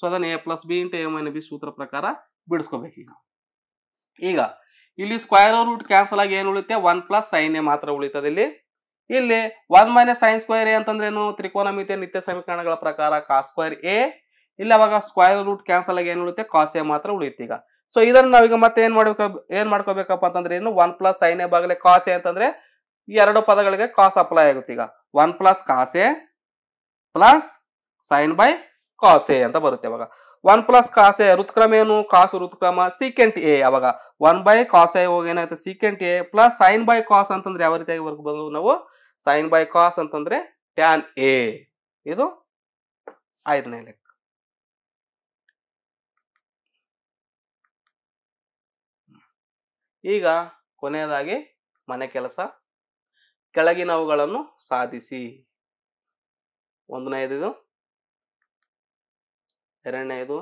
so ಅದನ್ನು A plus B into A minus B ಸೂತ್ರ ಪ್ರಕಾರ ಬಿಡಿಸ್ಕೋಬೇಕು ಈಗ ಈಗ ಇಲ್ಲಿ ಸ್ಕ್ವೈರ್ ರೂಟ್ ಕ್ಯಾನ್ಸಲ್ ಆಗಿ ಏನು ಉಳಿತೆ ಒನ್ ಪ್ಲಸ್ ಸೈನ್ ಎ ಮಾತ್ರ ಉಳಿತದೆ ಇಲ್ಲಿ ಇಲ್ಲಿ one minus sine square A ಅಂತಂದ್ರೆ ಏನು ತ್ರಿಕೋನಮಿತಿಯ ನಿತ್ಯ ಸಮೀಕರಣಗಳ ಪ್ರಕಾರ ಕಾ ಸ್ಕ್ವೈರ್ ಎ ಇಲ್ಲಿ ಅವಾಗ ಸ್ಕ್ವೈರ್ ರೂಟ್ ಕ್ಯಾನ್ಸಲ್ ಆಗಿ ಏನು ಉಳಿತೆ ಕಾಸ್ ಎ ಮಾತ್ರ ಉಳಿಯುತ್ತೆ ಈಗ ಸೊ ಇದನ್ನು ನಾವೀಗ ಮತ್ತೆ ಏನ್ ಮಾಡ್ಬೇಕು ಏನ್ ಮಾಡ್ಕೋಬೇಕಪ್ಪ ಅಂತಂದ್ರೆ ಏನು ಒನ್ ಪ್ಲಸ್ ಸೈನ್ ಎ ಬಾಗಲೆ ಕಾಸ್ ಎ ಅಂತಂದ್ರೆ ಈ ಎರಡು ಪದಗಳಿಗೆ ಕಾಸ್ ಅಪ್ಲೈ ಆಗುತ್ತೆ ಈಗ one plus cos A plus sine by cos A ಅಂತ ಬರುತ್ತೆ ಅವಾಗ ಒನ್ ಪ್ಲಸ್ ಕಾಸೆ ಋತುಕ್ರಮ ಏನು ಕಾಸು ಋತುಕ್ರಮ ಸೀಕೆಂಟ್ ಎ ಅವಾಗ ಒನ್ ಬೈ ಕಾಸ್ ಏನಾಗುತ್ತೆ secant A plus sine by cos ಅಂತಂದ್ರೆ ಯಾವ ರೀತಿಯಾಗಿ ಬದಲು ನಾವು ಸೈನ್ ಬೈ ಕಾಸ್ ಅಂತಂದ್ರೆ ಟ್ಯಾನ್ ಎ ಇದು ಐದನೇ ಲೆಕ್ಕ ಈಗ ಕೊನೆಯದಾಗಿ ಮನೆ ಕೆಲಸ ಕೆಳಗಿನವುಗಳನ್ನು ಸಾಧಿಸಿ ಒಂದನೇದು ಎರಡನೇದು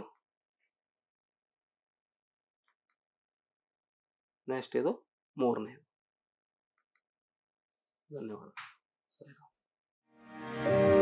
ನೆಕ್ಸ್ಟ್ ಇದು ಮೂರನೇದು ಧನ್ಯವಾದ